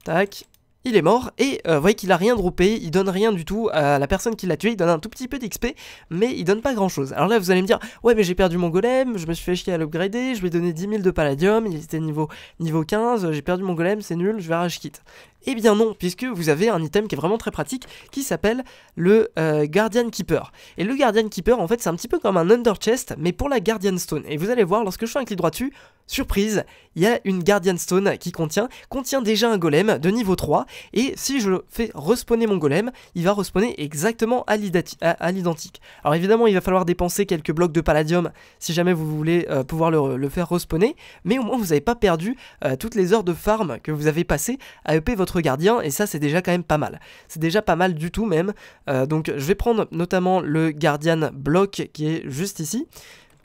Tac, il est mort, et euh, vous voyez qu'il a rien droppé, il donne rien du tout à la personne qui l'a tué, il donne un tout petit peu d'XP, mais il donne pas grand chose. Alors là, vous allez me dire, ouais, mais j'ai perdu mon golem, je me suis fait chier à l'upgrader, je lui ai donné 10 000 de palladium, il était niveau, niveau 15, j'ai perdu mon golem, c'est nul, je vais rage quitte. Eh bien non, puisque vous avez un item qui est vraiment très pratique qui s'appelle le euh, Guardian Keeper. Et le Guardian Keeper, en fait, c'est un petit peu comme un Under Chest, mais pour la Guardian Stone. Et vous allez voir, lorsque je fais un clic droit dessus, surprise, il y a une Guardian Stone qui contient, contient déjà un golem de niveau 3, et si je fais respawner mon golem, il va respawner exactement à l'identique. Alors évidemment, il va falloir dépenser quelques blocs de palladium si jamais vous voulez euh, pouvoir le, faire respawner, mais au moins vous n'avez pas perdu euh, toutes les heures de farm que vous avez passées à EP votre gardien, et ça c'est déjà quand même pas mal. C'est déjà pas mal du tout même. Euh, donc je vais prendre notamment le gardien bloc qui est juste ici.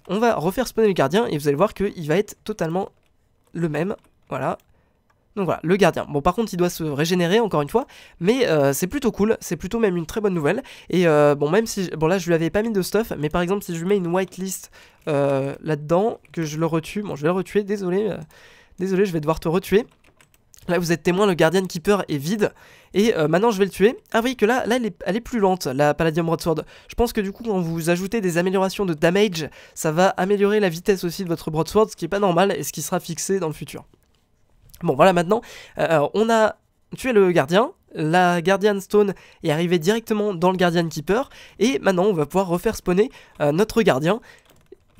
On va refaire spawner le gardien et vous allez voir qu'il va être totalement le même. Voilà, donc voilà, le gardien. Bon, par contre, il doit se régénérer, encore une fois, mais euh, c'est plutôt cool, c'est plutôt même une très bonne nouvelle. Et euh, bon, même si... Bon, là, je lui avais pas mis de stuff, mais par exemple, si je lui mets une whitelist là-dedans, que je le retue... Bon, je vais le retuer, désolé, désolé, je vais devoir te retuer. Là, vous êtes témoin, le Guardian Keeper est vide. Et euh, maintenant, je vais le tuer. Ah oui, que là, là elle, est, plus lente, la Palladium Broadsword. Je pense que du coup, quand vous ajoutez des améliorations de damage, ça va améliorer la vitesse aussi de votre Broadsword, ce qui est pas normal et ce qui sera fixé dans le futur. Bon, voilà, maintenant, euh, euh, on a tué le Gardien, la Guardian Stone est arrivée directement dans le Guardian Keeper, et maintenant on va pouvoir refaire spawner notre gardien,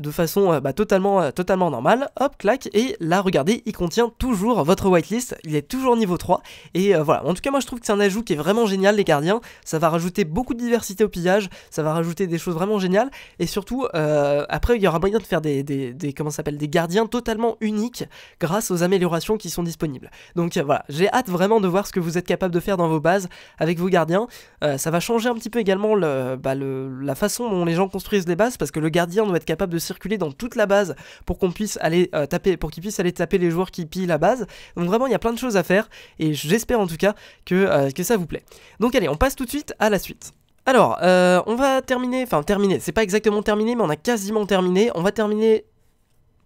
de façon euh, bah, totalement, euh, totalement normale, hop, clac, et là, regardez, il contient toujours votre whitelist, il est toujours niveau 3, et euh, voilà, en tout cas, moi je trouve que c'est un ajout qui est vraiment génial, les gardiens, ça va rajouter beaucoup de diversité au pillage, ça va rajouter des choses vraiment géniales, et surtout, après, il y aura moyen de faire des, des, comment s'appelle, des gardiens totalement uniques grâce aux améliorations qui sont disponibles. Donc voilà, j'ai hâte vraiment de voir ce que vous êtes capable de faire dans vos bases avec vos gardiens. ça va changer un petit peu également bah, le, la façon dont les gens construisent les bases parce que le gardien doit être capable de circuler dans toute la base pour qu'on puisse aller euh, taper, pour qu'ils puissent aller taper les joueurs qui pillent la base. Donc vraiment, il y a plein de choses à faire et j'espère en tout cas que, euh, que ça vous plaît. Donc allez, on passe tout de suite à la suite. Alors, euh, on va terminer, enfin terminer, c'est pas exactement terminé, mais on a quasiment terminé. On va terminer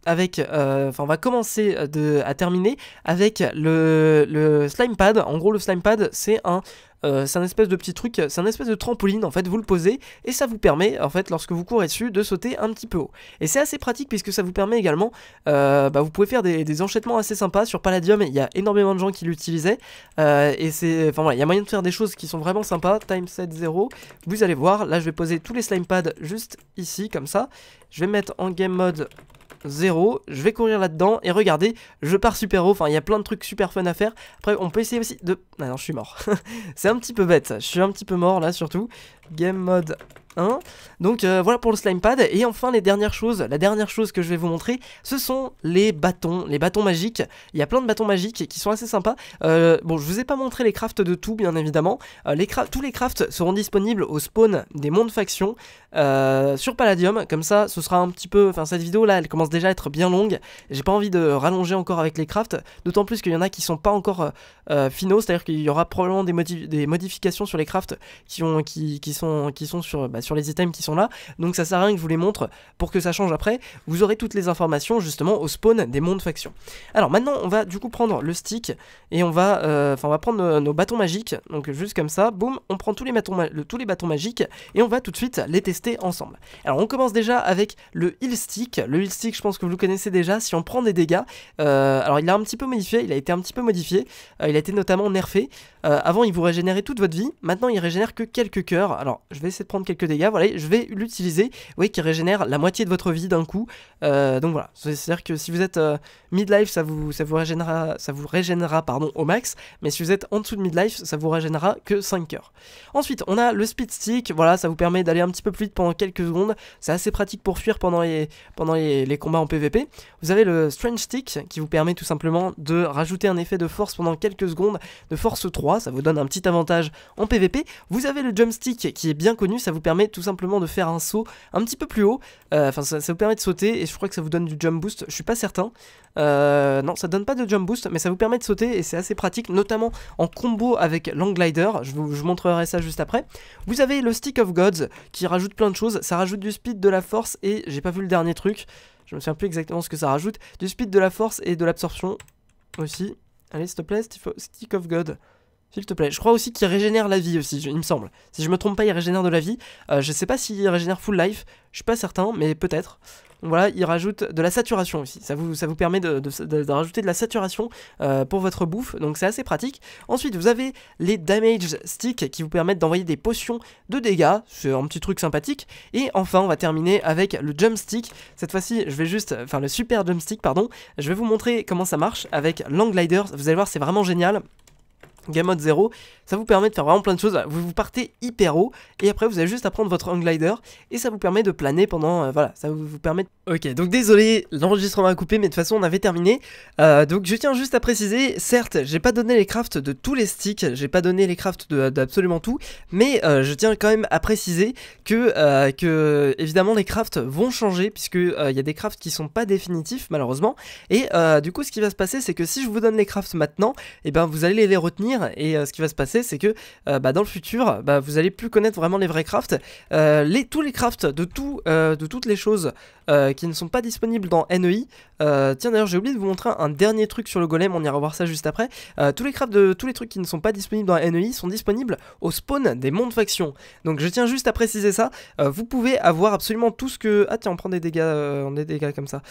avec, enfin on va commencer de, à terminer avec le slime pad. En gros le slime pad c'est un euh, c'est un espèce de petit truc, c'est un espèce de trampoline en fait, vous le posez et ça vous permet en fait lorsque vous courez dessus de sauter un petit peu haut. Et c'est assez pratique puisque ça vous permet également, euh, bah, vous pouvez faire des, enchaînements assez sympas sur Palladium, il y a énormément de gens qui l'utilisaient euh, et c'est, enfin voilà, il y a moyen de faire des choses qui sont vraiment sympas. Time set 0, vous allez voir, là je vais poser tous les slime pads juste ici comme ça. Je vais mettre en game mode 0, je vais courir là-dedans, et regardez, je pars super haut, enfin il y a plein de trucs super fun à faire, après on peut essayer aussi de... Ah non, je suis mort, c'est un petit peu bête, je suis un petit peu mort là surtout, Game Mode 1. Donc euh, voilà pour le slime pad. Et enfin les dernières choses, la dernière chose que je vais vous montrer, ce sont les bâtons, les bâtons magiques. Il y a plein de bâtons magiques qui sont assez sympas. Euh, bon, je vous ai pas montré les crafts de tout, bien évidemment. Euh, tous les crafts seront disponibles au spawn des mondes factions sur Palladium. Comme ça, ce sera un petit peu... Enfin, cette vidéo là, elle commence déjà à être bien longue. J'ai pas envie de rallonger encore avec les crafts. D'autant plus qu'il y en a qui sont pas encore finaux. C'est-à-dire qu'il y aura probablement des, des, modifications sur les crafts qui, ont, qui, qui sont, qui sont bah, sur, les items qui sont là. Donc ça sert à rien que je vous les montre pour que ça change après. Vous aurez toutes les informations justement au spawn des mondes factions. Alors maintenant, on va du coup prendre le stick et on va, euh, enfin on va prendre euh, nos, bâtons magiques. Donc juste comme ça, boum, on prend tous les, bâtons, tous les bâtons magiques et on va tout de suite les tester ensemble. Alors on commence déjà avec le heal stick. Le heal stick, je pense que vous le connaissez déjà. Si on prend des dégâts, euh, alors il a un petit peu modifié, il a été un petit peu modifié. il a été notamment nerfé. Euh, avant, il vous régénérait toute votre vie. Maintenant, il régénère que quelques cœurs. Alors, je vais essayer de prendre quelques dégâts. Voilà, je vais l'utiliser. Vous voyez qu'il régénère la moitié de votre vie d'un coup. Euh, donc voilà, c'est-à-dire que si vous êtes euh, midlife, ça vous, ça vous régénérera, ça vous régénérera pardon, au max. Mais si vous êtes en dessous de midlife, ça vous régénérera que 5 cœurs. Ensuite, on a le speed stick. Voilà, ça vous permet d'aller un petit peu plus vite pendant quelques secondes. C'est assez pratique pour fuir pendant les, les combats en PvP. Vous avez le strange stick qui vous permet tout simplement de rajouter un effet de force pendant quelques secondes, de force 3 ça vous donne un petit avantage en PVP. Vous avez le jumpstick qui est bien connu, ça vous permet tout simplement de faire un saut un petit peu plus haut, euh, enfin ça, vous permet de sauter et je crois que ça vous donne du jump boost, je suis pas certain. Euh, non, ça donne pas de jump boost, mais ça vous permet de sauter et c'est assez pratique, notamment en combo avec long je je vous montrerai ça juste après. Vous avez le Stick of Gods qui rajoute plein de choses, ça rajoute du speed, de la force et j'ai pas vu le dernier truc, je me souviens plus exactement ce que ça rajoute, du speed, de la force et de l'absorption aussi. Allez, s'il te plaît, Stick of God. S'il te plaît. Je crois aussi qu'il régénère la vie aussi, il me semble. Si je me trompe pas, il régénère de la vie. Euh, je ne sais pas s'il régénère full life, je suis pas certain, mais peut-être. Voilà, il rajoute de la saturation aussi. Ça vous, ça vous permet de, rajouter de la saturation euh, pour votre bouffe, donc c'est assez pratique. Ensuite, vous avez les damage sticks qui vous permettent d'envoyer des potions de dégâts. C'est un petit truc sympathique. Et enfin, on va terminer avec le jump stick. Cette fois-ci, je vais juste, enfin le super jump stick, pardon. Je vais vous montrer comment ça marche avec Langlider. Vous allez voir, c'est vraiment génial. Game mode 0, ça vous permet de faire vraiment plein de choses, vous, vous partez hyper haut, et après vous avez juste à prendre votre hang glider, et ça vous permet de planer pendant, euh, voilà, ça vous, vous permet de Ok, donc désolé, l'enregistrement a coupé, mais de toute façon on avait terminé. Euh, donc je tiens juste à préciser, certes, j'ai pas donné les crafts de tous les sticks, j'ai pas donné les crafts d'absolument tout, mais euh, je tiens quand même à préciser que, euh, que évidemment les crafts vont changer, puisque il y a des crafts qui sont pas définitifs malheureusement, et du coup ce qui va se passer c'est que si je vous donne les crafts maintenant, et eh ben vous allez les retenir, et ce qui va se passer c'est que bah, dans le futur, bah, vous allez plus connaître vraiment les vrais crafts, les, tous les crafts de, tout, de toutes les choses qui ne sont pas disponibles dans NEI. Euh, tiens d'ailleurs j'ai oublié de vous montrer un dernier truc sur le golem, on ira voir ça juste après. Euh, tous les crafts de tous les trucs qui ne sont pas disponibles dans NEI sont disponibles au spawn des mondes factions. Donc je tiens juste à préciser ça, euh, vous pouvez avoir absolument tout ce que... Ah tiens on prend des dégâts, on des dégâts comme ça.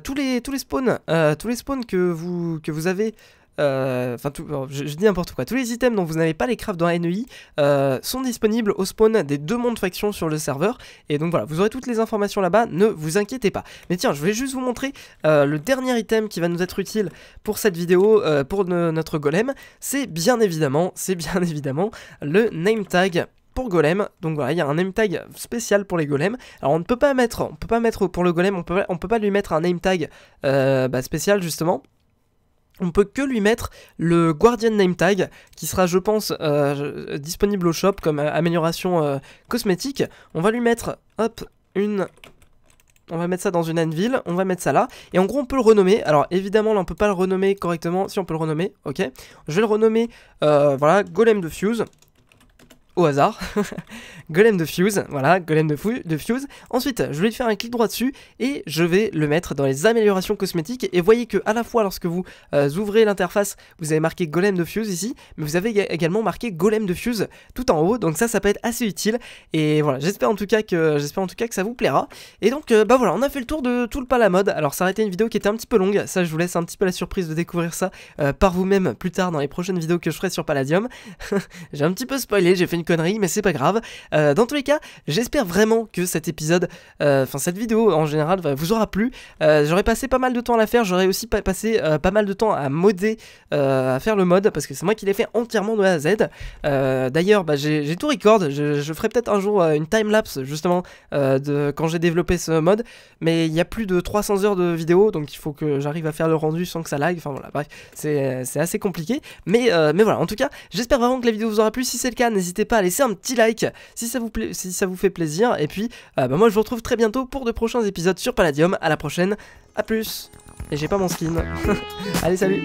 tous, les, tous les spawns, tous les spawns que vous, que vous avez... Euh, enfin, je, dis n'importe quoi. Tous les items dont vous n'avez pas les crafts dans NEI euh, sont disponibles au spawn des deux mondes factions sur le serveur. Et donc voilà, vous aurez toutes les informations là-bas, ne vous inquiétez pas. Mais tiens, je vais juste vous montrer euh, le dernier item qui va nous être utile pour cette vidéo, pour notre golem. C'est bien évidemment, c'est bien évidemment le name tag pour golem. Donc voilà, il y a un name tag spécial pour les golems. Alors on ne peut pas mettre, on peut pas mettre pour le golem, on peut, on peut pas lui mettre un name tag bah, spécial justement on peut que lui mettre le Guardian Name Tag, qui sera, je pense, euh, disponible au shop comme euh, amélioration euh, cosmétique. On va lui mettre, hop, une... On va mettre ça dans une anvil, on va mettre ça là. Et en gros, on peut le renommer. Alors, évidemment, là, on peut pas le renommer correctement. Si, on peut le renommer, ok. Je vais le renommer, voilà, Golem de Fuse au hasard, Golem de Fuse, voilà, Golem de, de, Fuse. Ensuite, je vais faire un clic droit dessus et je vais le mettre dans les améliorations cosmétiques. Et voyez que à la fois lorsque vous euh, ouvrez l'interface, vous avez marqué Golem de Fuse ici, mais vous avez également marqué Golem de Fuse tout en haut. Donc ça, ça peut être assez utile. Et voilà, j'espère en tout cas que j'espère en tout cas que ça vous plaira. Et donc, euh, bah voilà, on a fait le tour de tout le palamode, Alors ça a été une vidéo qui était un petit peu longue. Ça, je vous laisse un petit peu la surprise de découvrir ça euh, par vous-même plus tard dans les prochaines vidéos que je ferai sur Palladium. j'ai un petit peu spoilé, j'ai fait une conneries, mais c'est pas grave. Euh, dans tous les cas, j'espère vraiment que cet épisode, euh, enfin cette vidéo en général, vous aura plu. Euh, j'aurais passé pas mal de temps à la faire, j'aurais aussi passé pas mal de temps à modder, à faire le mod, parce que c'est moi qui l'ai fait entièrement de A à Z. D'ailleurs, bah, j'ai tout record, je, ferai peut-être un jour une timelapse justement de quand j'ai développé ce mod, mais il y a plus de 300 heures de vidéo, donc il faut que j'arrive à faire le rendu sans que ça lag, enfin voilà, bref, c'est assez compliqué. Mais, mais voilà, en tout cas, j'espère vraiment que la vidéo vous aura plu, si c'est le cas, n'hésitez pas à laisser un petit like si ça vous, plaît, si ça vous fait plaisir. Et puis, euh, bah, moi je vous retrouve très bientôt pour de prochains épisodes sur Palladium. À la prochaine, à plus. Et j'ai pas mon skin. Allez, salut